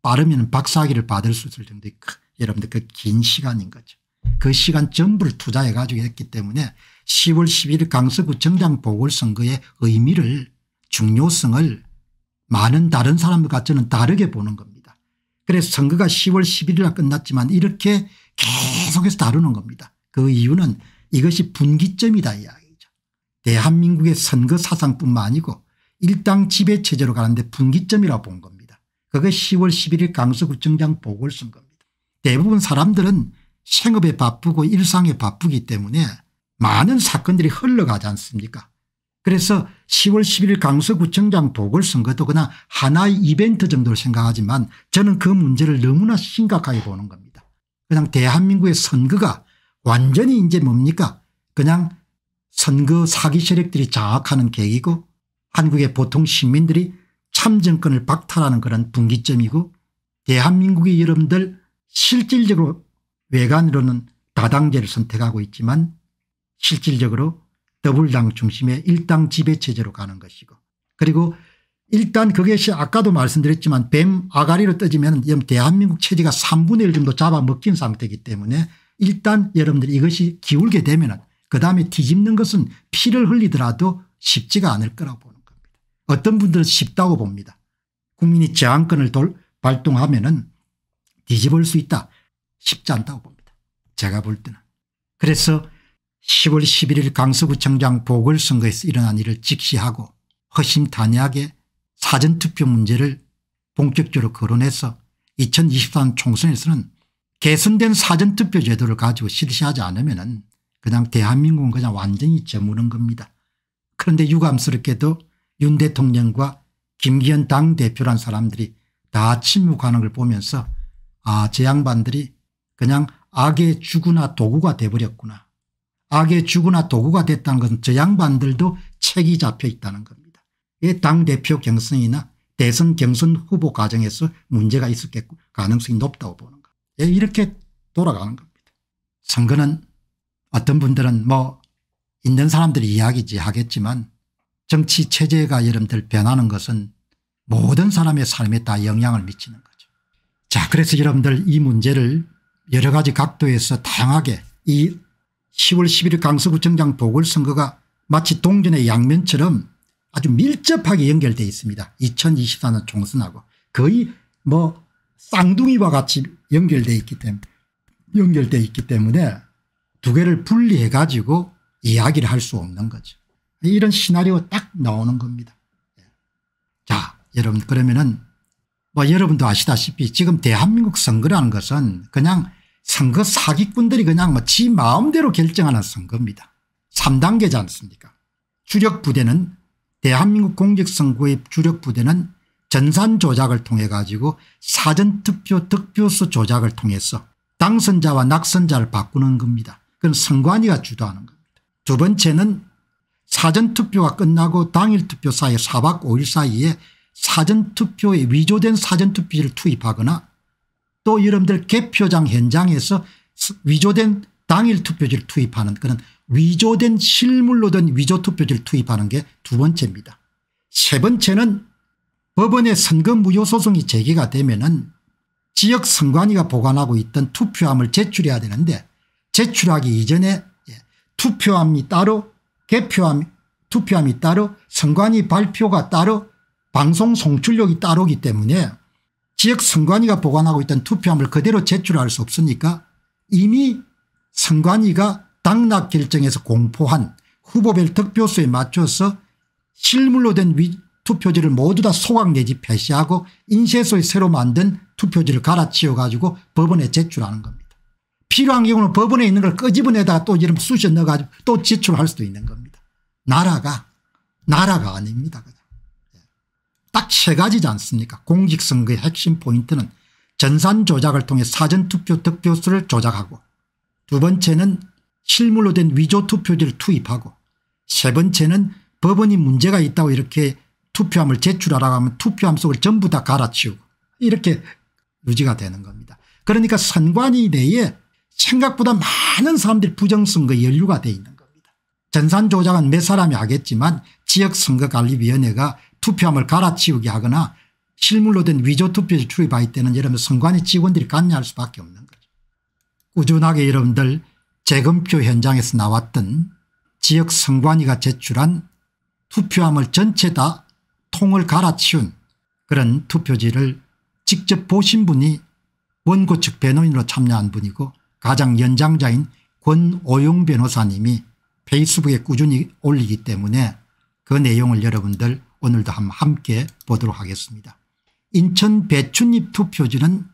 빠르면 박사학위를 받을 수 있을 정도의 그 여러분들 그 긴 시간인 거죠. 그 시간 전부를 투자해 가지고 했기 때문에 10월 11일 강서구청장 보궐선거의 의미를 중요성을 많은 다른 사람들과 저는 다르게 보는 겁니다. 그래서 선거가 10월 11일 날 끝났지만 이렇게 계속해서 다루는 겁니다. 그 이유는 이것이 분기점이다 이야기죠. 대한민국의 선거 사상뿐만 아니고 일당 지배체제로 가는데 분기점이라 본 겁니다. 그게 10월 11일 강서구청장 보궐선거니다 대부분 사람들은 생업에 바쁘고 일상에 바쁘기 때문에 많은 사건들이 흘러가지 않습니까 그래서 10월 11일 강서구청장 보궐선거도 그냥 하나의 이벤트 정도로 생각하지만 저는 그 문제를 너무나 심각하게 보는 겁니다. 그냥 대한민국의 선거가 완전히 이제 뭡니까 그냥 선거 사기 세력들이 장악하는 계기고 한국의 보통 시민들이 참정권을 박탈하는 그런 분기점이고 대한민국의 여러분들 실질적으로 외관으로는 다당제를 선택하고 있지만 실질적으로 더블당 중심의 일당 지배체제로 가는 것이고 그리고 일단 그것이 아까도 말씀드렸지만 뱀 아가리로 떠지면 대한민국 체제가 3분의 1 정도 잡아먹힌 상태이기 때문에 일단 여러분들이 이것이 기울게 되면 그 다음에 뒤집는 것은 피를 흘리더라도 쉽지가 않을 거라고 보는 겁니다. 어떤 분들은 쉽다고 봅니다. 국민이 저항권을 돌, 발동하면 은 뒤집을 수 있다. 쉽지 않다고 봅니다. 제가 볼 때는. 그래서 10월 11일 강서구청장 보궐선거에서 일어난 일을 직시하고 허심탄회하게 사전투표 문제를 본격적으로 거론해서 2023 총선에서는 개선된 사전투표 제도를 가지고 실시하지 않으면 그냥 대한민국은 그냥 완전히 저무는 겁니다. 그런데 유감스럽게도 윤 대통령과 김기현 당대표란 사람들이 다 침묵하는 걸 보면서 아제 양반들이 그냥 악의 주구나 도구가 돼버렸구나. 악의 주구나 도구가 됐다는 것은 저 양반들도 책이 잡혀 있다는 겁니다. 이 예, 당대표 경선이나 대선 경선 후보 과정에서 문제가 있었겠고 가능성이 높다고 봅니다. 예, 이렇게 돌아가는 겁니다. 선거는 어떤 분들은 뭐 있는 사람들이 이야기지 하겠지만 정치 체제가 여러분들 변하는 것은 모든 사람의 삶에 다 영향을 미치는 거죠. 자 그래서 여러분들 이 문제를 여러 가지 각도에서 다양하게 이 10월 11일 강서구청장 보궐선거가 마치 동전의 양면처럼 아주 밀접하게 연결되어 있습니다. 2024년 총선하고 거의 뭐 쌍둥이와 같이 연결돼 있기 때문에 연결돼 있기 때문에 두 개를 분리해 가지고 이야기를 할 수 없는 거죠. 이런 시나리오 딱 나오는 겁니다. 예. 자 여러분 그러면은 뭐 여러분도 아시다시피 지금 대한민국 선거라는 것은 그냥 선거 사기꾼들이 그냥 뭐지 마음대로 결정하는 선거입니다. 3단계지 않습니까 주력 부대는 대한민국 공직선거의 주력 부대는 전산 조작을 통해 가지고 사전투표 득표수 조작을 통해서 당선자와 낙선자를 바꾸는 겁니다. 그건 선관위가 주도하는 겁니다. 두 번째는 사전투표가 끝나고 당일투표 사이 4박 5일 사이에 사전투표에 위조된 사전투표지를 투입하거나 또 여러분들 개표장 현장에서 위조된 당일투표지를 투입하는 그런 위조된 실물로 된 위조투표지를 투입하는 게 두 번째입니다. 세 번째는 법원의 선거 무효 소송이 제기가 되면 은 지역 선관위가 보관하고 있던 투표함을 제출해야 되는데 제출하기 이전에 예, 투표함이 따로 개표함 투표함이 따로 선관위 발표가 따로 방송 송출력이 따로기 때문에 지역 선관위가 보관하고 있던 투표함을 그대로 제출할 수 없으니까 이미 선관위가 당락 결정에서 공포한 후보별 득표수에 맞춰서 실물로 된 위, 투표지를 모두 다 소각 내지 폐쇄하고 인쇄소에 새로 만든 투표지를 갈아치워 가지고 법원에 제출하는 겁니다. 필요한 경우는 법원에 있는 걸 끄집어내다가 또 이름 쑤셔 넣어가지고 또 제출할 수도 있는 겁니다. 나라가 나라가 아닙니다. 예. 딱세 가지지 않습니까 공직선거의 핵심 포인트는 전산 조작을 통해 사전투표 득표수를 조작하고 두 번째는 실물로 된 위조 투표지를 투입하고 세 번째는 법원이 문제가 있다고 이렇게 투표함을 제출하라고 하면 투표함 속을 전부 다 갈아치우고 이렇게 유지가 되는 겁니다. 그러니까 선관위 내에 생각보다 많은 사람들이 부정선거연류가돼 있는 겁니다. 전산 조작은 몇 사람이 하겠지만 지역선거관리위원회가 투표함을 갈아치우게 하거나 실물로 된 위조투표지 출입할 때는 여러분 선관위 직원들이 관여할 수밖에 없는 거죠. 꾸준하게 여러분들 재검표 현장에서 나왔던 지역 선관위가 제출한 투표함을 전체 다 통을 갈아치운 그런 투표지를 직접 보신 분이 원고 측 변호인으로 참여한 분이고 가장 연장자인 권오용 변호사님이 페이스북에 꾸준히 올리기 때문에 그 내용을 여러분들 오늘도 함께 보도록 하겠습니다. 인천 배춧잎 투표지는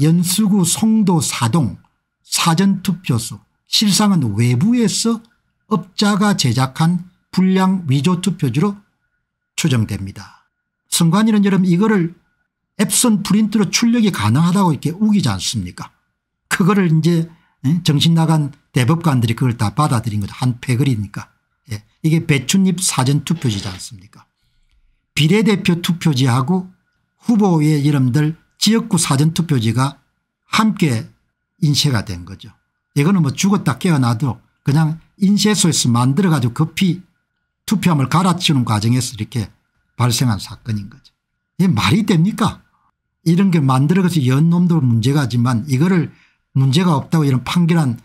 연수구 송도 사동 사전투표소 실상은 외부에서 업자가 제작한 불량 위조 투표지로 추정됩니다. 선관위는 여러분 이거를 앱선 프린트로 출력이 가능하다고 이렇게 우기지 않습니까 그거를 이제 예, 정신 나간 대법관들이 그걸 다 받아들인 거죠. 한 패거리니까. 예. 이게 배춧잎 사전투표지지 않습니까 비례대표 투표지하고 후보의 이름들 지역구 사전투표지가 함께 인쇄가 된 거죠. 이거는 뭐 죽었다 깨어나도 그냥 인쇄소에서 만들어 가지고 급히 투표함을 갈아치우는 과정에서 이렇게 발생한 사건인 거죠. 이 말이 됩니까? 이런 게 만들어서 연 놈도 문제가지만 이거를 문제가 없다고 이런 판결한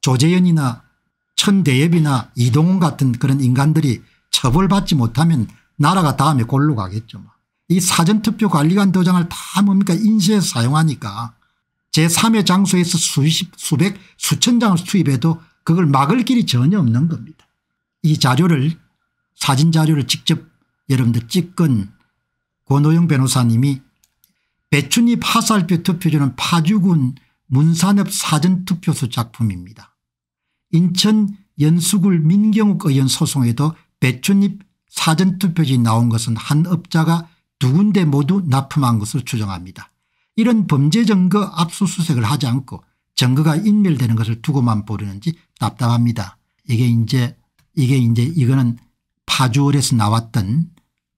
조재현이나 천대엽이나 이동훈 같은 그런 인간들이 처벌받지 못하면 나라가 다음에 골로 가겠죠. 뭐. 이 사전투표관리관 도장을 다 뭡니까 인쇄 사용하니까 제3의 장소에서 수십 수백 수천 장을 투입해도 그걸 막을 길이 전혀 없는 겁니다. 이 자료를 사진 자료를 직접 여러분들 찍은 권호영 변호사님이 배춘입화살표 투표지는 파주군 문산읍 사전투표소 작품입니다. 인천 연수굴 민경욱 의원 소송에도 배춘입 사전투표지 나온 것은 한 업자가 두 군데 모두 납품한 것으로 추정합니다. 이런 범죄 증거 압수수색을 하지 않고 증거가 인멸되는 것을 두고만 보려는지 답답합니다. 이게 이제 이게 이제 이거는 파주월에서 나왔던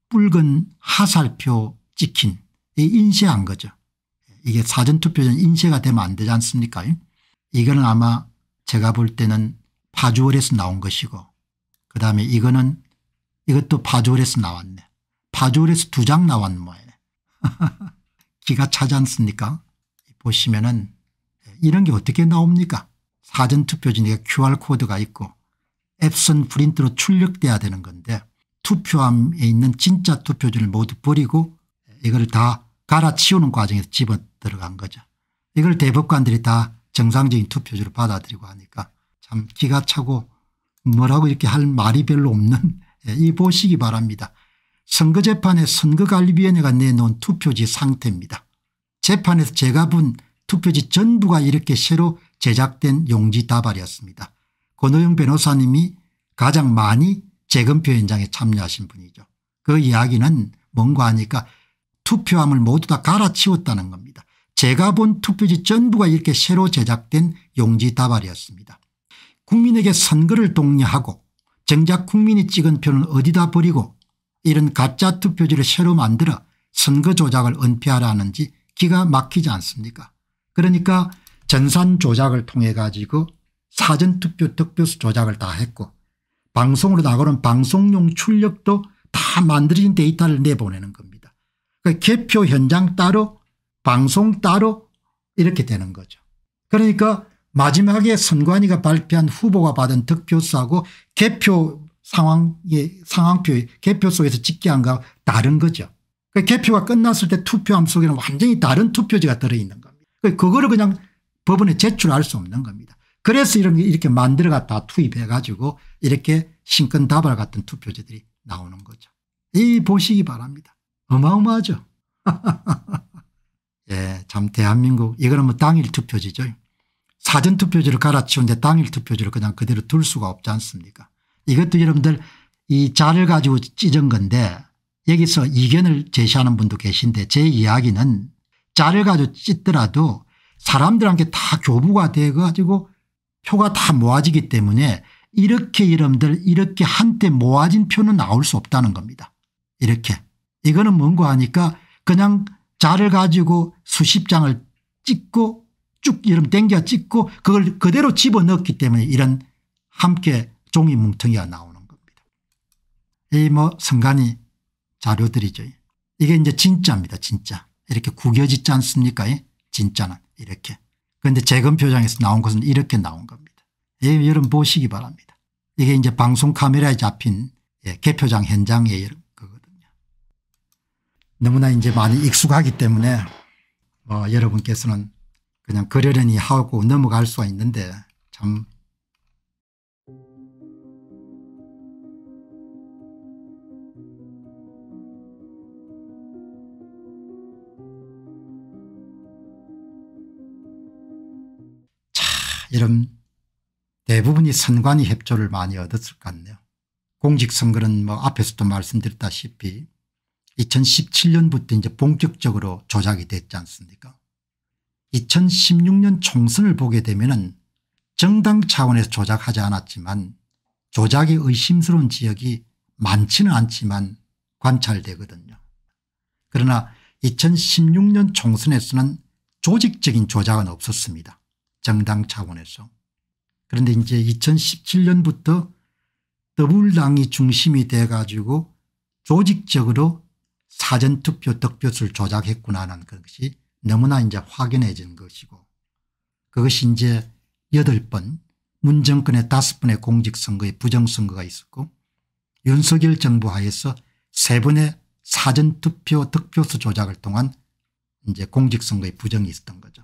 붉은 하살표 찍힌 인쇄한 거죠. 이게 사전투표 전 인쇄가 되면 안 되지 않습니까 이거는 아마 제가 볼 때는 파주월에서 나온 것이고 그다음에 이거는 이것도 파주월에서 나왔네. 파주월에서 두 장 나왔네 모양이네. 기가 차지 않습니까 보시면은 이런 게 어떻게 나옵니까 사전투표지니 QR코드가 있고 앱슨 프린트로 출력돼야 되는 건데 투표함에 있는 진짜 투표지를 모두 버리고 이걸 다 갈아치우는 과정에서 집어 들어간 거죠. 이걸 대법관들이 다 정상적인 투표지로 받아들이고 하니까 참 기가 차고 뭐라고 이렇게 할 말이 별로 없는 예, 이 보시기 바랍니다. 선거재판에 선거관리위원회가 내놓은 투표지 상태입니다. 재판에서 제가 본 투표지 전부가 이렇게 새로 제작된 용지 다발이었습니다. 권호영 변호사님이 가장 많이 재검표 현장에 참여하신 분이죠. 그 이야기는 뭔가 하니까 투표함을 모두 다 갈아치웠다는 겁니다. 제가 본 투표지 전부가 이렇게 새로 제작된 용지 다발이었습니다. 국민에게 선거를 독려하고 정작 국민이 찍은 표는 어디다 버리고 이런 가짜 투표지를 새로 만들어 선거 조작을 은폐하라는지 기가 막히지 않습니까 그러니까 전산 조작을 통해 가지고 사전투표 득표수 조작을 다 했고 방송으로 나가는 방송용 출력도 다 만들어진 데이터를 내보내는 겁니다. 그러니까 개표 현장 따로 방송 따로 이렇게 되는 거죠. 그러니까 마지막에 선관위가 발표한 후보가 받은 득표수하고 개표 상황의 상황표 개표 속에서 집계한 거 다른 거죠. 그러니까 개표가 끝났을 때 투표함 속에는 완전히 다른 투표지가 들어있는 겁니다. 그러니까 그거를 그냥 법원에 제출할 수 없는 겁니다. 그래서 이런 게 이렇게 만들어갔다 투입해 가지고 이렇게 신근다발 같은 투표제들이 나오는 거죠. 이 보시기 바랍니다. 어마어마하죠. 예, 참 대한민국 이거는 뭐 당일 투표지죠. 사전 투표지를 갈아치운데 당일 투표지를 그냥 그대로 둘 수가 없지 않습니까 이것도 여러분들 이 자를 가지고 찢은 건데 여기서 이견을 제시하는 분도 계신데 제 이야기는 자를 가지고 찢더라도 사람들한테 다 교부가 돼 가지고 표가 다 모아지기 때문에 이렇게 이름들 이렇게 한때 모아진 표는 나올 수 없다는 겁니다. 이렇게 이거는 뭔가 하니까 그냥 자를 가지고 수십 장을 찍고 쭉 여러분 겨 찍고 그걸 그대로 집어넣기 때문에 이런 함께 종이 뭉텅이가 나오는 겁니다. 이 뭐 성간이 자료들이죠. 이게 이제 진짜입니다. 진짜. 이렇게 구겨지지 않습니까? 진짜는 이렇게. 그런데 재검표장에서 나온 것은 이렇게 나온 겁니다. 예, 여러분 보시기 바랍니다. 이게 이제 방송 카메라에 잡힌 예, 개표장 현장의 거거든요. 너무나 이제 많이 익숙하기 때문에 뭐 여러분께서는 그냥 그러려니 하고 넘어갈 수가 있는데 참 이런 대부분이 선관위 협조를 많이 얻었을 것 같네요. 공직선거는 뭐 앞에서도 말씀드렸다시피 2017년부터 이제 본격적으로 조작이 됐지 않습니까 2016년 총선을 보게 되면은 정당 차원에서 조작하지 않았지만 조작이 의심스러운 지역이 많지는 않지만 관찰되거든요. 그러나 2016년 총선에서는 조직적인 조작은 없었습니다. 정당 차원에서. 그런데 이제 2017년부터 더블당이 중심이 돼 가지고 조직적으로 사전투표 득표수를 조작했구나 하는 것이 너무나 이제 확연해진 것이고 그것이 이제 8번 문정권의 5번의 공직선거에 부정선거가 있었고 윤석열 정부 하에서 3번의 사전투표 득표수 조작을 통한 이제 공직선거의 부정이 있었던 거죠.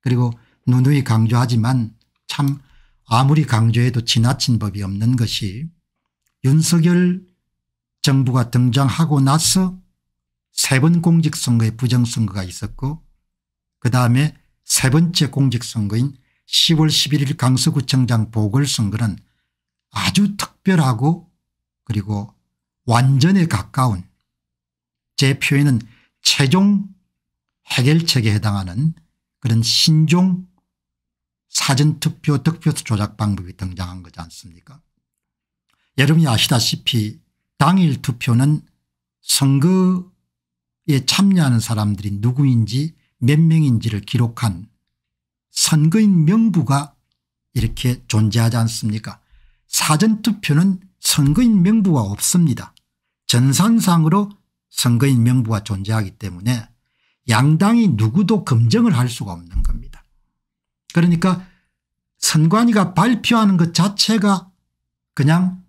그리고 누누이 강조하지만 참 아무리 강조해도 지나친 법이 없는 것이 윤석열 정부가 등장하고 나서 세 번 공직선거에 부정선거가 있었고 그다음에 세 번째 공직선거인 10월 11일 강서구청장 보궐선거는 아주 특별하고 그리고 완전에 가까운 제 표에는 최종 해결책에 해당하는 그런 신종 사전투표 득표수 조작 방법이 등장한 거지 않습니까 여러분이 아시다시피 당일 투표는 선거에 참여하는 사람들이 누구인지 몇 명인지를 기록한 선거인 명부가 이렇게 존재하지 않습니까 사전투표는 선거인 명부가 없습니다. 전산상으로 선거인 명부가 존재하기 때문에 양당이 누구도 검증을 할 수가 없는 겁니다. 그러니까 선관위가 발표하는 것 자체가 그냥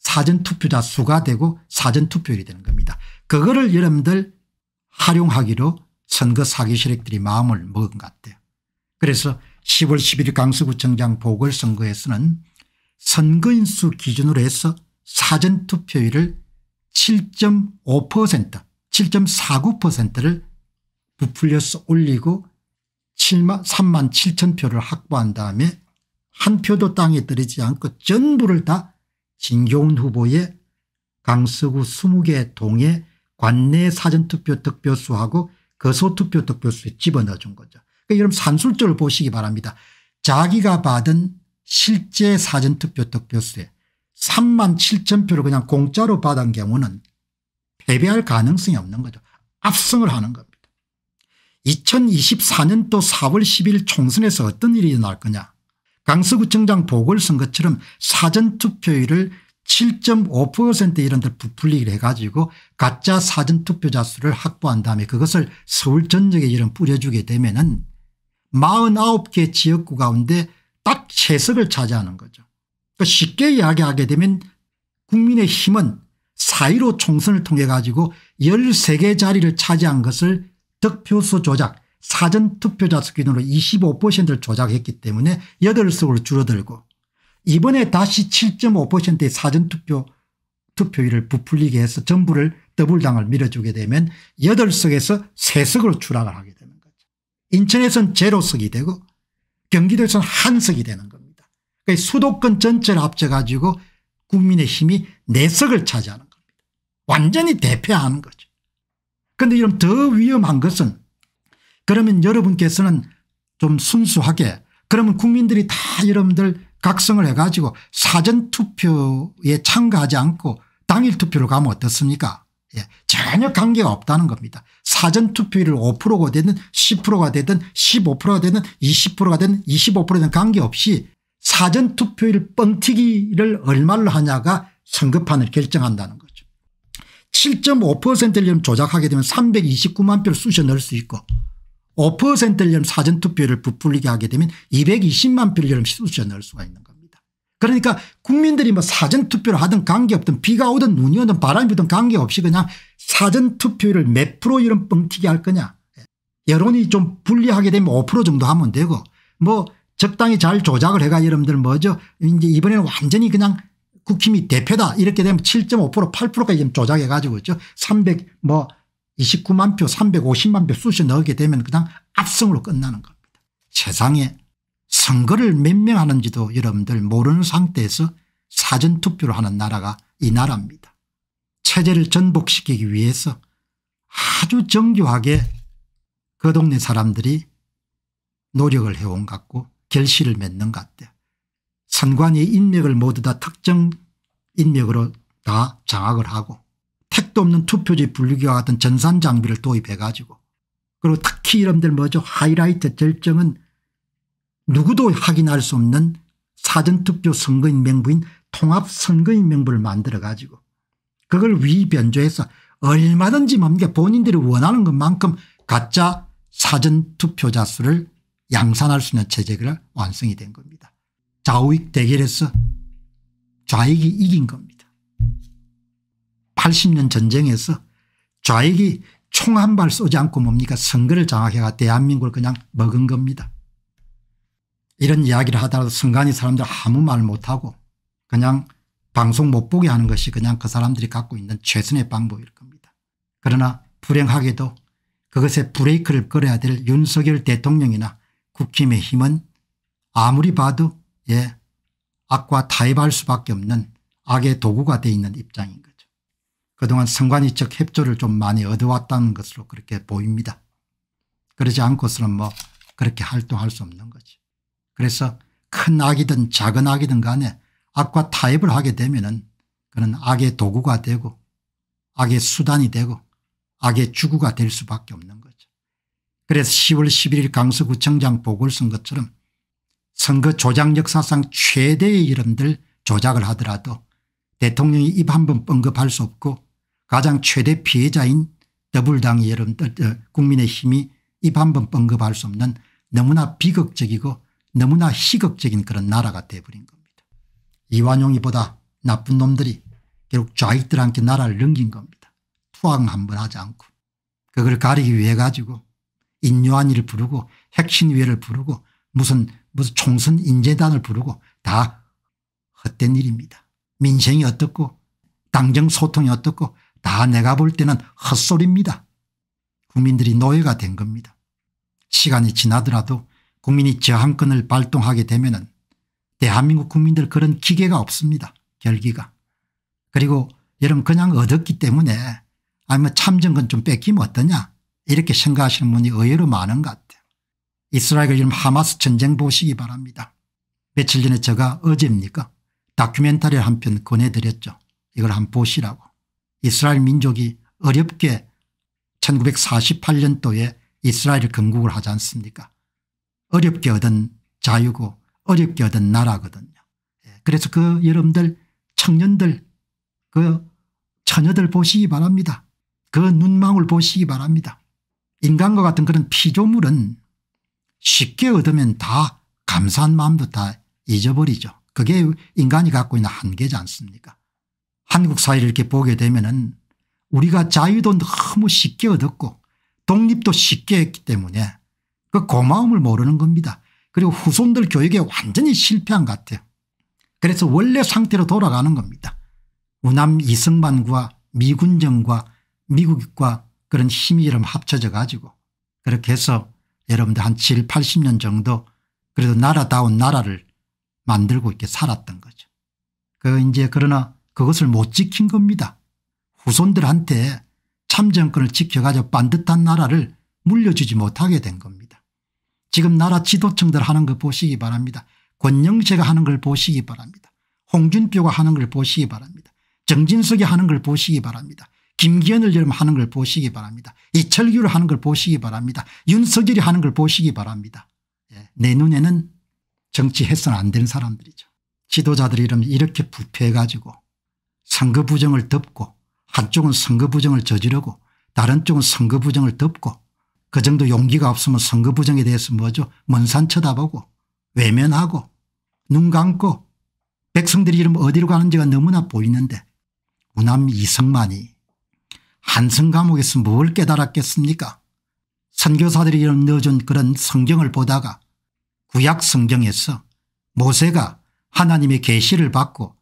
사전투표자 수가 되고 사전투표율이 되는 겁니다. 그거를 여러분들 활용하기로 선거 사기 세력들이 마음을 먹은 것 같아요. 그래서 10월 11일 강서구청장 보궐선거에서는 선거인수 기준으로 해서 사전투표율을 7.5% 7.49%를 부풀려서 올리고 7만 3만 7천 표를 확보한 다음에 한 표도 땅에 떨어지지 않고 전부를 다 진교훈 후보의 강서구 20개 동의 관내 사전투표 득표수하고 거소투표 득표수에 집어넣어 준 거죠. 그러니까 여러분 산술조를 보시기 바랍니다. 자기가 받은 실제 사전투표 득표수에 3만 7천 표를 그냥 공짜로 받은 경우는 패배할 가능성이 없는 거죠. 압승을 하는 겁니다. 2024년도 4월 10일 총선에서 어떤 일이 일어날 거냐 강서구청장 보궐선거처럼 사전투표율을 7.5% 이런 데 부풀리기를 해가지고 가짜 사전투표자 수를 확보한 다음에 그것을 서울 전역에 이런 뿌려주게 되면 은 49개 지역구 가운데 딱 세석을 차지하는 거죠. 그러니까 쉽게 이야기하게 되면 국민의힘은 4.15 총선을 통해 가지고 13개 자리를 차지한 것을 득표수 조작 사전 투표자 수 기준으로 25%를 조작했기 때문에 8석으로 줄어들고 이번에 다시 7.5%의 사전투표 투표율을 부풀리게 해서 전부를 더블당을 밀어주게 되면 8석에서 3석으로 추락을 하게 되는 거죠. 인천에서는 제로석이 되고 경기도에서는 한석이 되는 겁니다. 그러니까 수도권 전체를 합쳐가지고 국민의힘이 4석을 차지하는 겁니다. 완전히 대패하는 거죠. 그런데 이런 더 위험한 것은 그러면 여러분께서는 좀 순수하게 그러면 국민들이 다 여러분들 각성을 해가지고 사전투표에 참가하지 않고 당일 투표로 가면 어떻습니까 예, 전혀 관계가 없다는 겁니다. 사전투표율 5%가 되든 10%가 되든 15%가 되든 20%가 되든 25%든 관계없이 사전투표율 뻥튀기를 얼마를 하냐가 선거판을 결정한다는 것. 7.5%를 조작하게 되면 329만 표를 쑤셔 넣을 수 있고 5%를 사전투표를 부풀리게 하게 되면 220만 표를 쑤셔 넣을 수가 있는 겁니다. 그러니까 국민들이 뭐 사전투표를 하든 관계없든 비가 오든 눈이 오든 바람이 부든 관계없이 그냥 사전투표를 몇 프로 이런 뻥튀기 할 거냐. 여론이 좀 불리하게 되면 5% 정도 하면 되고 뭐 적당히 잘 조작을 해가 여러분들 뭐죠 이제 이번에는 완전히 그냥 국힘이 대표다 이렇게 되면 7.5% 8%까지 조작해 가지고 있죠. 300 뭐 29만 표 350만 표 쑤셔 넣게 되면 그냥 압승으로 끝나는 겁니다. 세상에 선거를 몇 명 하는지도 여러분들 모르는 상태에서 사전투표를 하는 나라가 이 나라입니다. 체제를 전복시키기 위해서 아주 정교하게 그 동네 사람들이 노력을 해온 것 같고 결실을 맺는 것 같아요. 선관위 인맥을 모두 다 특정 인맥으로 다 장악을 하고 택도 없는 투표지 분류기와 같은 전산 장비를 도입해 가지고 그리고 특히 이름들 뭐죠 하이라이트 결정은 누구도 확인할 수 없는 사전투표 선거인 명부인 통합선거인 명부를 만들어 가지고 그걸 위변조해서 얼마든지 뭡니까 본인들이 원하는 것만큼 가짜 사전투표자 수를 양산할 수 있는 체제가 완성이 된 겁니다. 좌우익 대결에서 좌익이 이긴 겁니다. 80년 전쟁에서 좌익이 총 한 발 쏘지 않고 뭡니까 선거를 장악해가 대한민국을 그냥 먹은 겁니다. 이런 이야기를 하더라도 순간이 사람들 아무 말 못하고 그냥 방송 못 보게 하는 것이 그냥 그 사람들이 갖고 있는 최선의 방법일 겁니다. 그러나 불행하게도 그것에 브레이크를 걸어야 될 윤석열 대통령이나 국힘의 힘은 아무리 봐도 예, 악과 타협할 수밖에 없는 악의 도구가 되어 있는 입장인 거죠. 그동안 성관이적 협조를 좀 많이 얻어왔다는 것으로 그렇게 보입니다. 그러지 않고서는 뭐 그렇게 활동할 수 없는 거지. 그래서 큰 악이든 작은 악이든 간에 악과 타협을 하게 되면은 그는 악의 도구가 되고 악의 수단이 되고 악의 주구가 될 수밖에 없는 거죠. 그래서 10월 11일 강서구청장 보궐선거처럼 선거 조작 역사상 최대의 이름들 조작을 하더라도 대통령이 입 한번 뻥긋할 수 없고 가장 최대 피해자인 더블당 여러분들 어, 국민의힘이 입 한번 뻥긋할 수 없는 너무나 비극적이고 너무나 희극적인 그런 나라가 돼버린 겁니다. 이완용이보다 나쁜 놈들이 결국 좌익들한테 나라를 넘긴 겁니다. 투항 한 번 하지 않고 그걸 가리기 위해 가지고 인요한 일을 부르고 핵심위회를 부르고 무슨 무슨 총선 인재단을 부르고 다 헛된 일입니다. 민생이 어떻고 당정 소통이 어떻고 다 내가 볼 때는 헛소리입니다. 국민들이 노예가 된 겁니다. 시간이 지나더라도 국민이 저항권을 발동하게 되면 은 대한민국 국민들 그런 기계가 없습니다. 결기가. 그리고 여러분 그냥 얻었기 때문에 아니면 참정권 좀 뺏기면 어떠냐 이렇게 생각하시는 분이 의외로 많은 것 같아요. 이스라엘과 이름 하마스 전쟁 보시기 바랍니다. 며칠 전에 제가 어제입니까 다큐멘터리 한 편 권해드렸죠. 이걸 한번 보시라고. 이스라엘 민족이 어렵게 1948년도에 이스라엘 을 건국을 하지 않습니까 어렵게 얻은 자유고 어렵게 얻은 나라거든요. 예, 그래서 그 여러분들 청년들 그 처녀들 보시기 바랍니다. 그 눈망울 보시기 바랍니다. 인간과 같은 그런 피조물은 쉽게 얻으면 다 감사한 마음도 다 잊어버리죠. 그게 인간이 갖고 있는 한계지 않습니까 한국 사회를 이렇게 보게 되면 은 우리가 자유도 너무 쉽게 얻었고 독립도 쉽게 했기 때문에 그 고마움을 모르는 겁니다. 그리고 후손들 교육에 완전히 실패한 것 같아요. 그래서 원래 상태로 돌아가는 겁니다. 우남 이승만과 미군정과 미국과 그런 힘이 좀 합쳐져 가지고 그렇게 해서 여러분들 한 7, 80년 정도 그래도 나라다운 나라를 만들고 이렇게 살았던 거죠. 그 이제 그러나 그것을 못 지킨 겁니다. 후손들한테 참정권을 지켜가지 반듯한 나라를 물려주지 못하게 된 겁니다. 지금 나라 지도층들 하는 거 보시기 바랍니다. 권영세가 하는 걸 보시기 바랍니다. 홍준표가 하는 걸 보시기 바랍니다. 정진석이 하는 걸 보시기 바랍니다. 김기현을 여러 하는 걸 보시기 바랍니다. 이철규를 하는 걸 보시기 바랍니다. 윤석열이 하는 걸 보시기 바랍니다. 예. 내 눈에는 정치해서는 안 되는 사람들이죠. 지도자들이 이 이렇게 부패해가지고 선거 부정을 덮고 한쪽은 선거 부정을 저지르고 다른 쪽은 선거 부정을 덮고 그 정도 용기가 없으면 선거 부정에 대해서 뭐죠 먼 산 쳐다보고 외면하고 눈 감고 백성들이 이러면 어디로 가는지가 너무나 보이는데 우남 이성만이 한성 감옥에서 뭘 깨달았겠습니까 선교사들이 넣어준 그런 성경을 보다가 구약 성경에서 모세가 하나님의 계시를 받고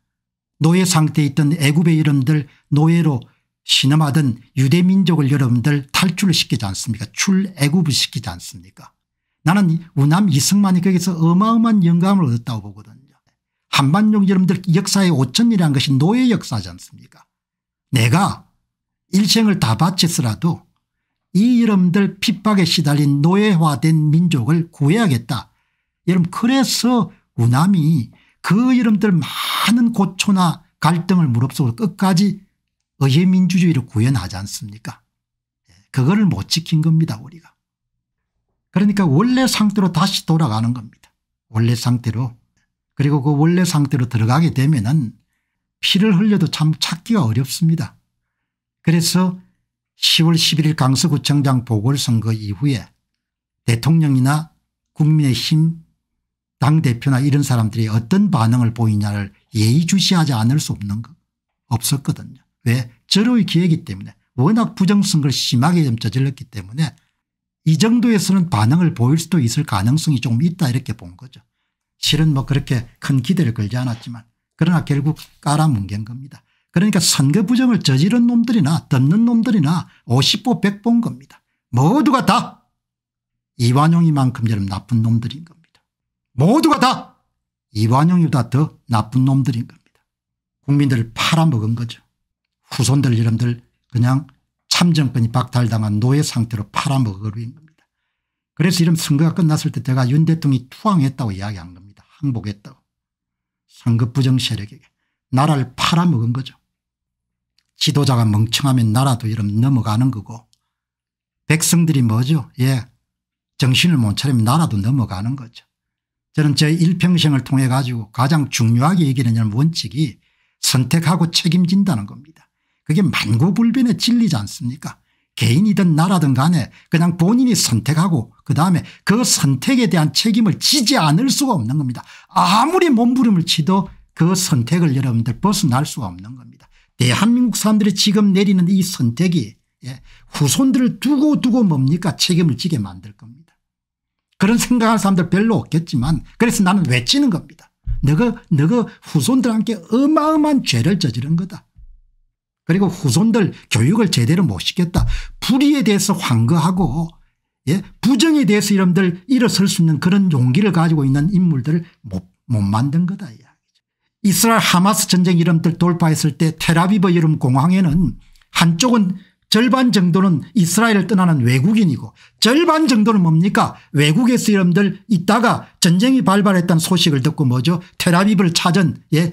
노예 상태에 있던 애굽의 이름들 노예로 신음하던 유대민족을 여러분들 탈출시키지 않습니까 출애굽을 시키지 않습니까 나는 우남 이승만이 거기서 어마어마한 영감을 얻었다고 보거든요 한반도 여러분들 역사의 오천이라는 것이 노예 역사지 않습니까 내가 일생을 다 바쳤으라도 이 이름들 핍박에 시달린 노예화된 민족을 구해야겠다. 여러분 그래서 우남이 그 이름들 많은 고초나 갈등을 무릅쓰고 끝까지 의회민주주의를 구현하지 않습니까 예, 그거를 못 지킨 겁니다 우리가. 그러니까 원래 상태로 다시 돌아가는 겁니다. 원래 상태로 그리고 그 원래 상태로 들어가게 되면 은 피를 흘려도 참 찾기가 어렵습니다. 그래서 10월 11일 강서구청장 보궐선거 이후에 대통령이나 국민의힘 당대표나 이런 사람들이 어떤 반응을 보이냐를 예의주시하지 않을 수 없는 거 없었거든요. 왜 절호의 기회이기 때문에 워낙 부정선거를 심하게 좀 저질렀기 때문에 이 정도에서는 반응을 보일 수도 있을 가능성이 조금 있다 이렇게 본 거죠. 실은 뭐 그렇게 큰 기대를 걸지 않았지만 그러나 결국 깔아뭉갠 겁니다. 그러니까 선거 부정을 저지른 놈들이나 덮는 놈들이나 50보 100본 겁니다. 모두가 다 이완용이만큼 여러 나쁜 놈들인 겁니다. 모두가 다 이완용이보다 더 나쁜 놈들인 겁니다. 국민들을 팔아먹은 거죠. 후손들 여러들 그냥 참정권이 박탈당한 노예 상태로 팔아먹으려인 겁니다. 그래서 이런 선거가 끝났을 때 제가 윤 대통령이 투항했다고 이야기한 겁니다. 항복했다고. 선거 부정 세력에게. 나라를 팔아먹은 거죠. 지도자가 멍청하면 나라도 이러면 넘어가는 거고 백성들이 뭐죠 예 정신을 못 차리면 나라도 넘어가는 거죠. 저는 제 일평생을 통해 가지고 가장 중요하게 얘기하는 원칙이 선택하고 책임진다는 겁니다. 그게 만고불변의 진리지 않습니까 개인이든 나라든 간에 그냥 본인이 선택하고 그다음에 그 선택에 대한 책임을 지지 않을 수가 없는 겁니다. 아무리 몸부림을 치도 그 선택을 여러분들 벗어날 수가 없는 겁니다. 대한민국 예, 사람들이 지금 내리는 이 선택이 예, 후손들을 두고 두고 뭡니까 책임을 지게 만들 겁니다. 그런 생각할 사람들 별로 없겠지만 그래서 나는 외치는 겁니다. 너가 너가 후손들한테 어마어마한 죄를 저지른 거다. 그리고 후손들 교육을 제대로 못 시켰다. 불의에 대해서 환거하고 예? 부정에 대해서 이름들 일어설 수 있는 그런 용기를 가지고 있는 인물들을 못, 못 만든 거다. 야. 이스라엘 하마스 전쟁 이름들 돌파했을 때 테라비브 이름 공항에는 한쪽은 절반 정도는 이스라엘을 떠나는 외국인이고 절반 정도는 뭡니까 외국에서이름들 있다가 전쟁이 발발했다는 소식을 듣고 뭐죠 테라비브를 찾은 예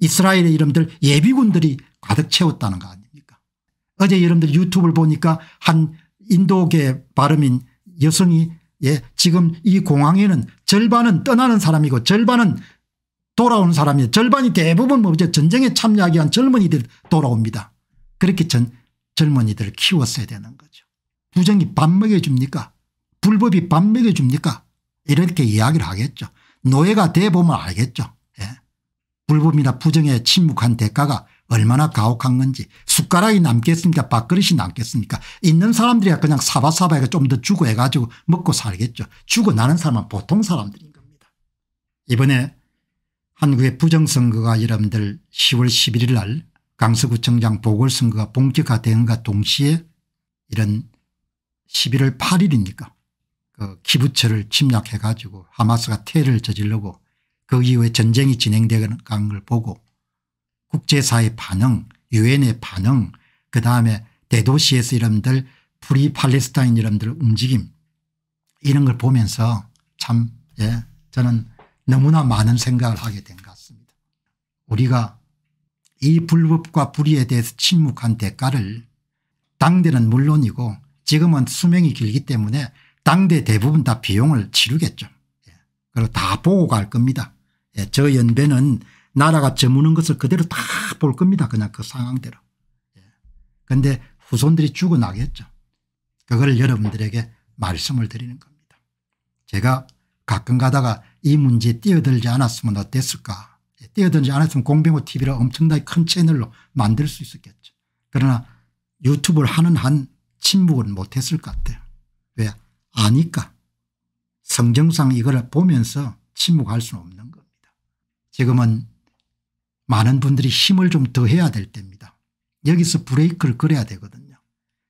이스라엘의 이름들 예비군들이 가득 채웠다는 거 아닙니까 어제 여러분들 유튜브를 보니까 한 인도계 발음인 여성이 예 지금 이 공항에는 절반은 떠나는 사람이고 절반은 돌아오는 사람이 절반이 대부분 뭐 이제 전쟁에 참여하기 위한 젊은이들 돌아옵니다. 그렇게 전 젊은이들을 키웠어야 되는 거죠. 부정이 밥 먹여줍니까? 불법이 밥 먹여줍니까? 이렇게 이야기를 하겠죠. 노예가 돼보면 알겠죠. 예. 불법이나 부정에 침묵한 대가가 얼마나 가혹한 건지 숟가락이 남겠습니까 밥그릇이 남겠습니까 있는 사람들이 그냥 사바사바하게 좀더 주고 해가지고 먹고 살겠죠. 주고 나는 사람은 보통 사람들인 겁니다. 이번에 한국의 부정선거가 여러분들 10월 11일 날 강서구청장 보궐선거가 본격화되는가 동시에 이런 11월 8일입니까그 기부처를 침략해 가지고 하마스가 테러를 저지르고 그 이후에 전쟁이 진행되는 걸 보고 국제사회 반응 유엔의 반응 그다음에 대도시에서 이름들 프리 팔레스타인 이름들 움직임 이런 걸 보면서 참 예, 저는 너무나 많은 생각을 하게 된 것 같습니다. 우리가 이 불법과 불의에 대해서 침묵한 대가를 당대는 물론이고 지금은 수명이 길기 때문에 당대 대부분 다 비용을 치르겠죠. 예. 그리고 다 보고 갈 겁니다. 예, 저 연배는 나라가 저무는 것을 그대로 다 볼 겁니다. 그냥 그 상황대로. 그런데 예. 후손들이 죽어나겠죠. 그걸 여러분들에게 말씀을 드리는 겁니다. 제가 가끔 가다가 이 문제에 뛰어들지 않았으면 어땠을까 뛰어들지 않았으면 공병호 TV를 엄청나게 큰 채널로 만들 수 있었겠죠. 그러나 유튜브를 하는 한 침묵은 못했을 것 같아요. 왜? 아니까. 성정상 이걸 보면서 침묵할 수는 없는 겁니다. 지금은 많은 분들이 힘을 좀 더 해야 될 때입니다. 여기서 브레이크를 그려야 되거든요.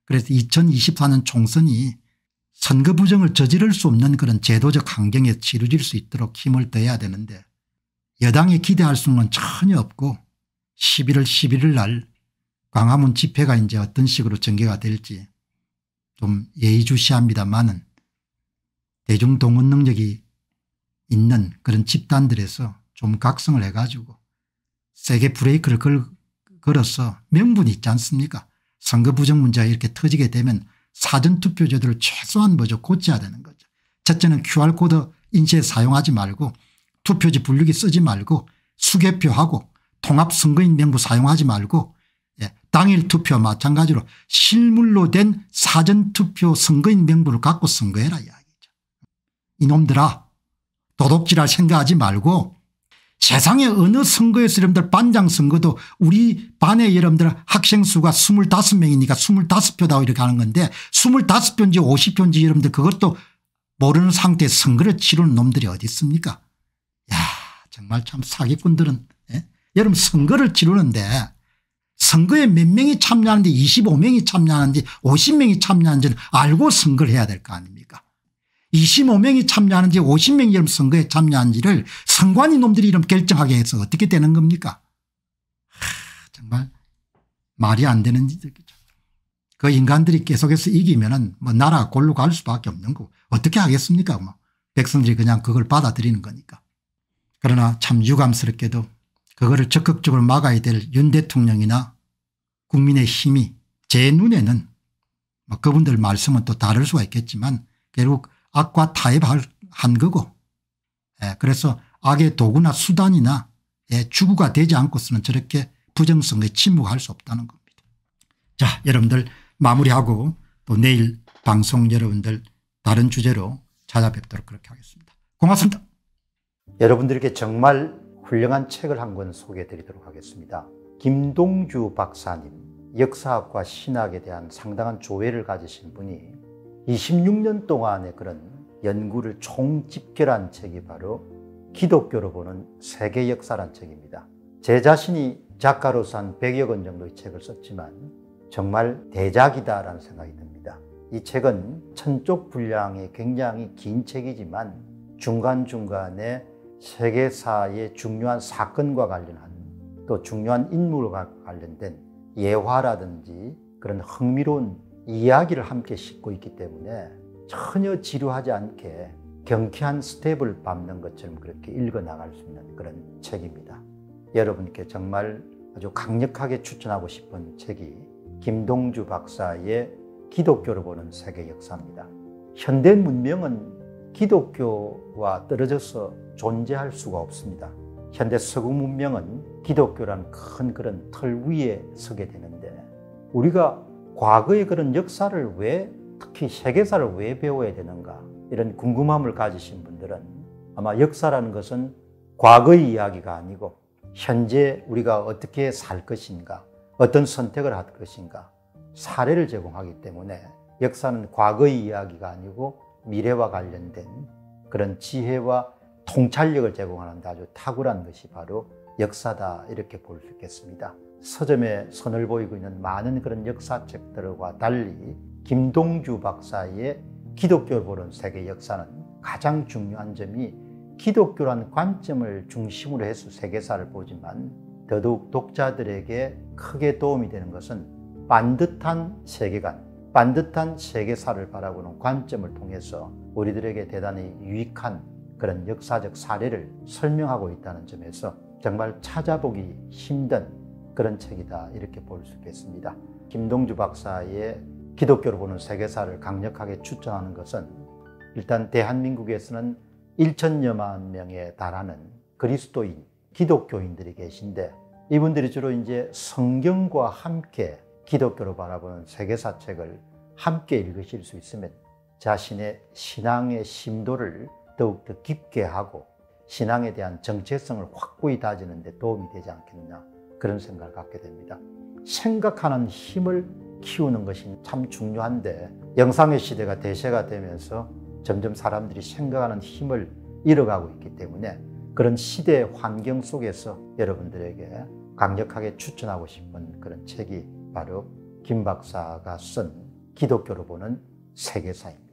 그래서 2024년 총선이 선거 부정을 저지를 수 없는 그런 제도적 환경에 치루질 수 있도록 힘을 더해야 되는데 여당이 기대할 수는 전혀 없고 11월 11일 날 광화문 집회가 이제 어떤 식으로 전개가 될지 좀 예의주시합니다만은 대중동원 능력이 있는 그런 집단들에서 좀 각성을 해가지고 세게 브레이크를 걸, 걸어서 명분이 있지 않습니까 선거 부정 문제가 이렇게 터지게 되면 사전투표제도를 최소한 먼저 고쳐야 되는 거죠. 첫째는 QR코드 인쇄 사용하지 말고 투표지 분류기 쓰지 말고 수개표하고 통합선거인 명부 사용하지 말고 예. 당일 투표 마찬가지로 실물로 된 사전투표 선거인 명부를 갖고 선거해라 이야기죠. 이놈들아 도둑질할 생각하지 말고 세상에 어느 선거에서 여러분들 반장 선거도 우리 반에 여러분들 학생 수가 25명이니까 25표다 이렇게 하는 건데 25표인지 50표인지 여러분들 그것도 모르는 상태에 선거를 치르는 놈들이 어디 있습니까 야 정말 참 사기꾼들은 예? 여러분 선거를 치르는데 선거에 몇 명이 참여하는데 25명이 참여하는지 50명이 참여하는지는 알고 선거를 해야 될 거 아닙니까 25명이 참여하는지 50명이 이런 선거에 참여한지를 선관위 놈들이 이름 결정하게 해서 어떻게 되는 겁니까? 하, 정말 말이 안 되는 짓이죠. 그 인간들이 계속해서 이기면은 뭐 나라 골로 갈 수밖에 없는 거 어떻게 하겠습니까? 뭐 백성들이 그냥 그걸 받아들이는 거니까. 그러나 참 유감스럽게도 그거를 적극적으로 막아야 될 윤 대통령이나 국민의 힘이 제 눈에는 뭐 그분들 말씀은 또 다를 수가 있겠지만 결국 악과 타협한 거고 예, 그래서 악의 도구나 수단이나 예, 주구가 되지 않고서는 저렇게 부정성에 침묵할 수 없다는 겁니다. 자 여러분들 마무리하고 또 내일 방송 여러분들 다른 주제로 찾아뵙도록 그렇게 하겠습니다. 고맙습니다. 여러분들에게 정말 훌륭한 책을 한 권 소개해 드리도록 하겠습니다. 김동주 박사님 역사학과 신학에 대한 상당한 조회를 가지신 분이 26년 동안의 그런 연구를 총집결한 책이 바로 기독교로 보는 세계 역사란 책입니다. 제 자신이 작가로서 한 100여 권 정도의 책을 썼지만 정말 대작이다라는 생각이 듭니다. 이 책은 천 쪽 분량의 굉장히 긴 책이지만 중간중간에 세계사의 중요한 사건과 관련한 또 중요한 인물과 관련된 예화라든지 그런 흥미로운 이야기를 함께 싣고 있기 때문에 전혀 지루하지 않게 경쾌한 스텝을 밟는 것처럼 그렇게 읽어 나갈 수 있는 그런 책입니다. 여러분께 정말 아주 강력하게 추천하고 싶은 책이 김동주 박사의 기독교를 보는 세계 역사입니다. 현대 문명은 기독교와 떨어져서 존재할 수가 없습니다. 현대 서구 문명은 기독교란 큰 그런 틀 위에 서게 되는데 우리가 과거의 그런 역사를 왜 특히 세계사를 왜 배워야 되는가 이런 궁금함을 가지신 분들은 아마 역사라는 것은 과거의 이야기가 아니고 현재 우리가 어떻게 살 것인가 어떤 선택을 할 것인가 사례를 제공하기 때문에 역사는 과거의 이야기가 아니고 미래와 관련된 그런 지혜와 통찰력을 제공하는 아주 탁월한 것이 바로 역사다 이렇게 볼 수 있겠습니다. 서점에 선을 보이고 있는 많은 그런 역사책들과 달리 김동주 박사의 기독교를 보는 세계 역사는 가장 중요한 점이 기독교란 관점을 중심으로 해서 세계사를 보지만 더더욱 독자들에게 크게 도움이 되는 것은 반듯한 세계관, 반듯한 세계사를 바라보는 관점을 통해서 우리들에게 대단히 유익한 그런 역사적 사례를 설명하고 있다는 점에서 정말 찾아보기 힘든 그런 책이다 이렇게 볼 수 있겠습니다. 김동주 박사의 기독교로 보는 세계사를 강력하게 추천하는 것은 일단 대한민국에서는 1천여만 명에 달하는 그리스도인, 기독교인들이 계신데 이분들이 주로 이제 성경과 함께 기독교로 바라보는 세계사 책을 함께 읽으실 수 있으면 자신의 신앙의 심도를 더욱더 깊게 하고 신앙에 대한 정체성을 확고히 다지는 데 도움이 되지 않겠느냐 그런 생각을 갖게 됩니다. 생각하는 힘을 키우는 것이 참 중요한데 영상의 시대가 대세가 되면서 점점 사람들이 생각하는 힘을 잃어가고 있기 때문에 그런 시대의 환경 속에서 여러분들에게 강력하게 추천하고 싶은 그런 책이 바로 김 박사가 쓴 기독교로 보는 세계사입니다.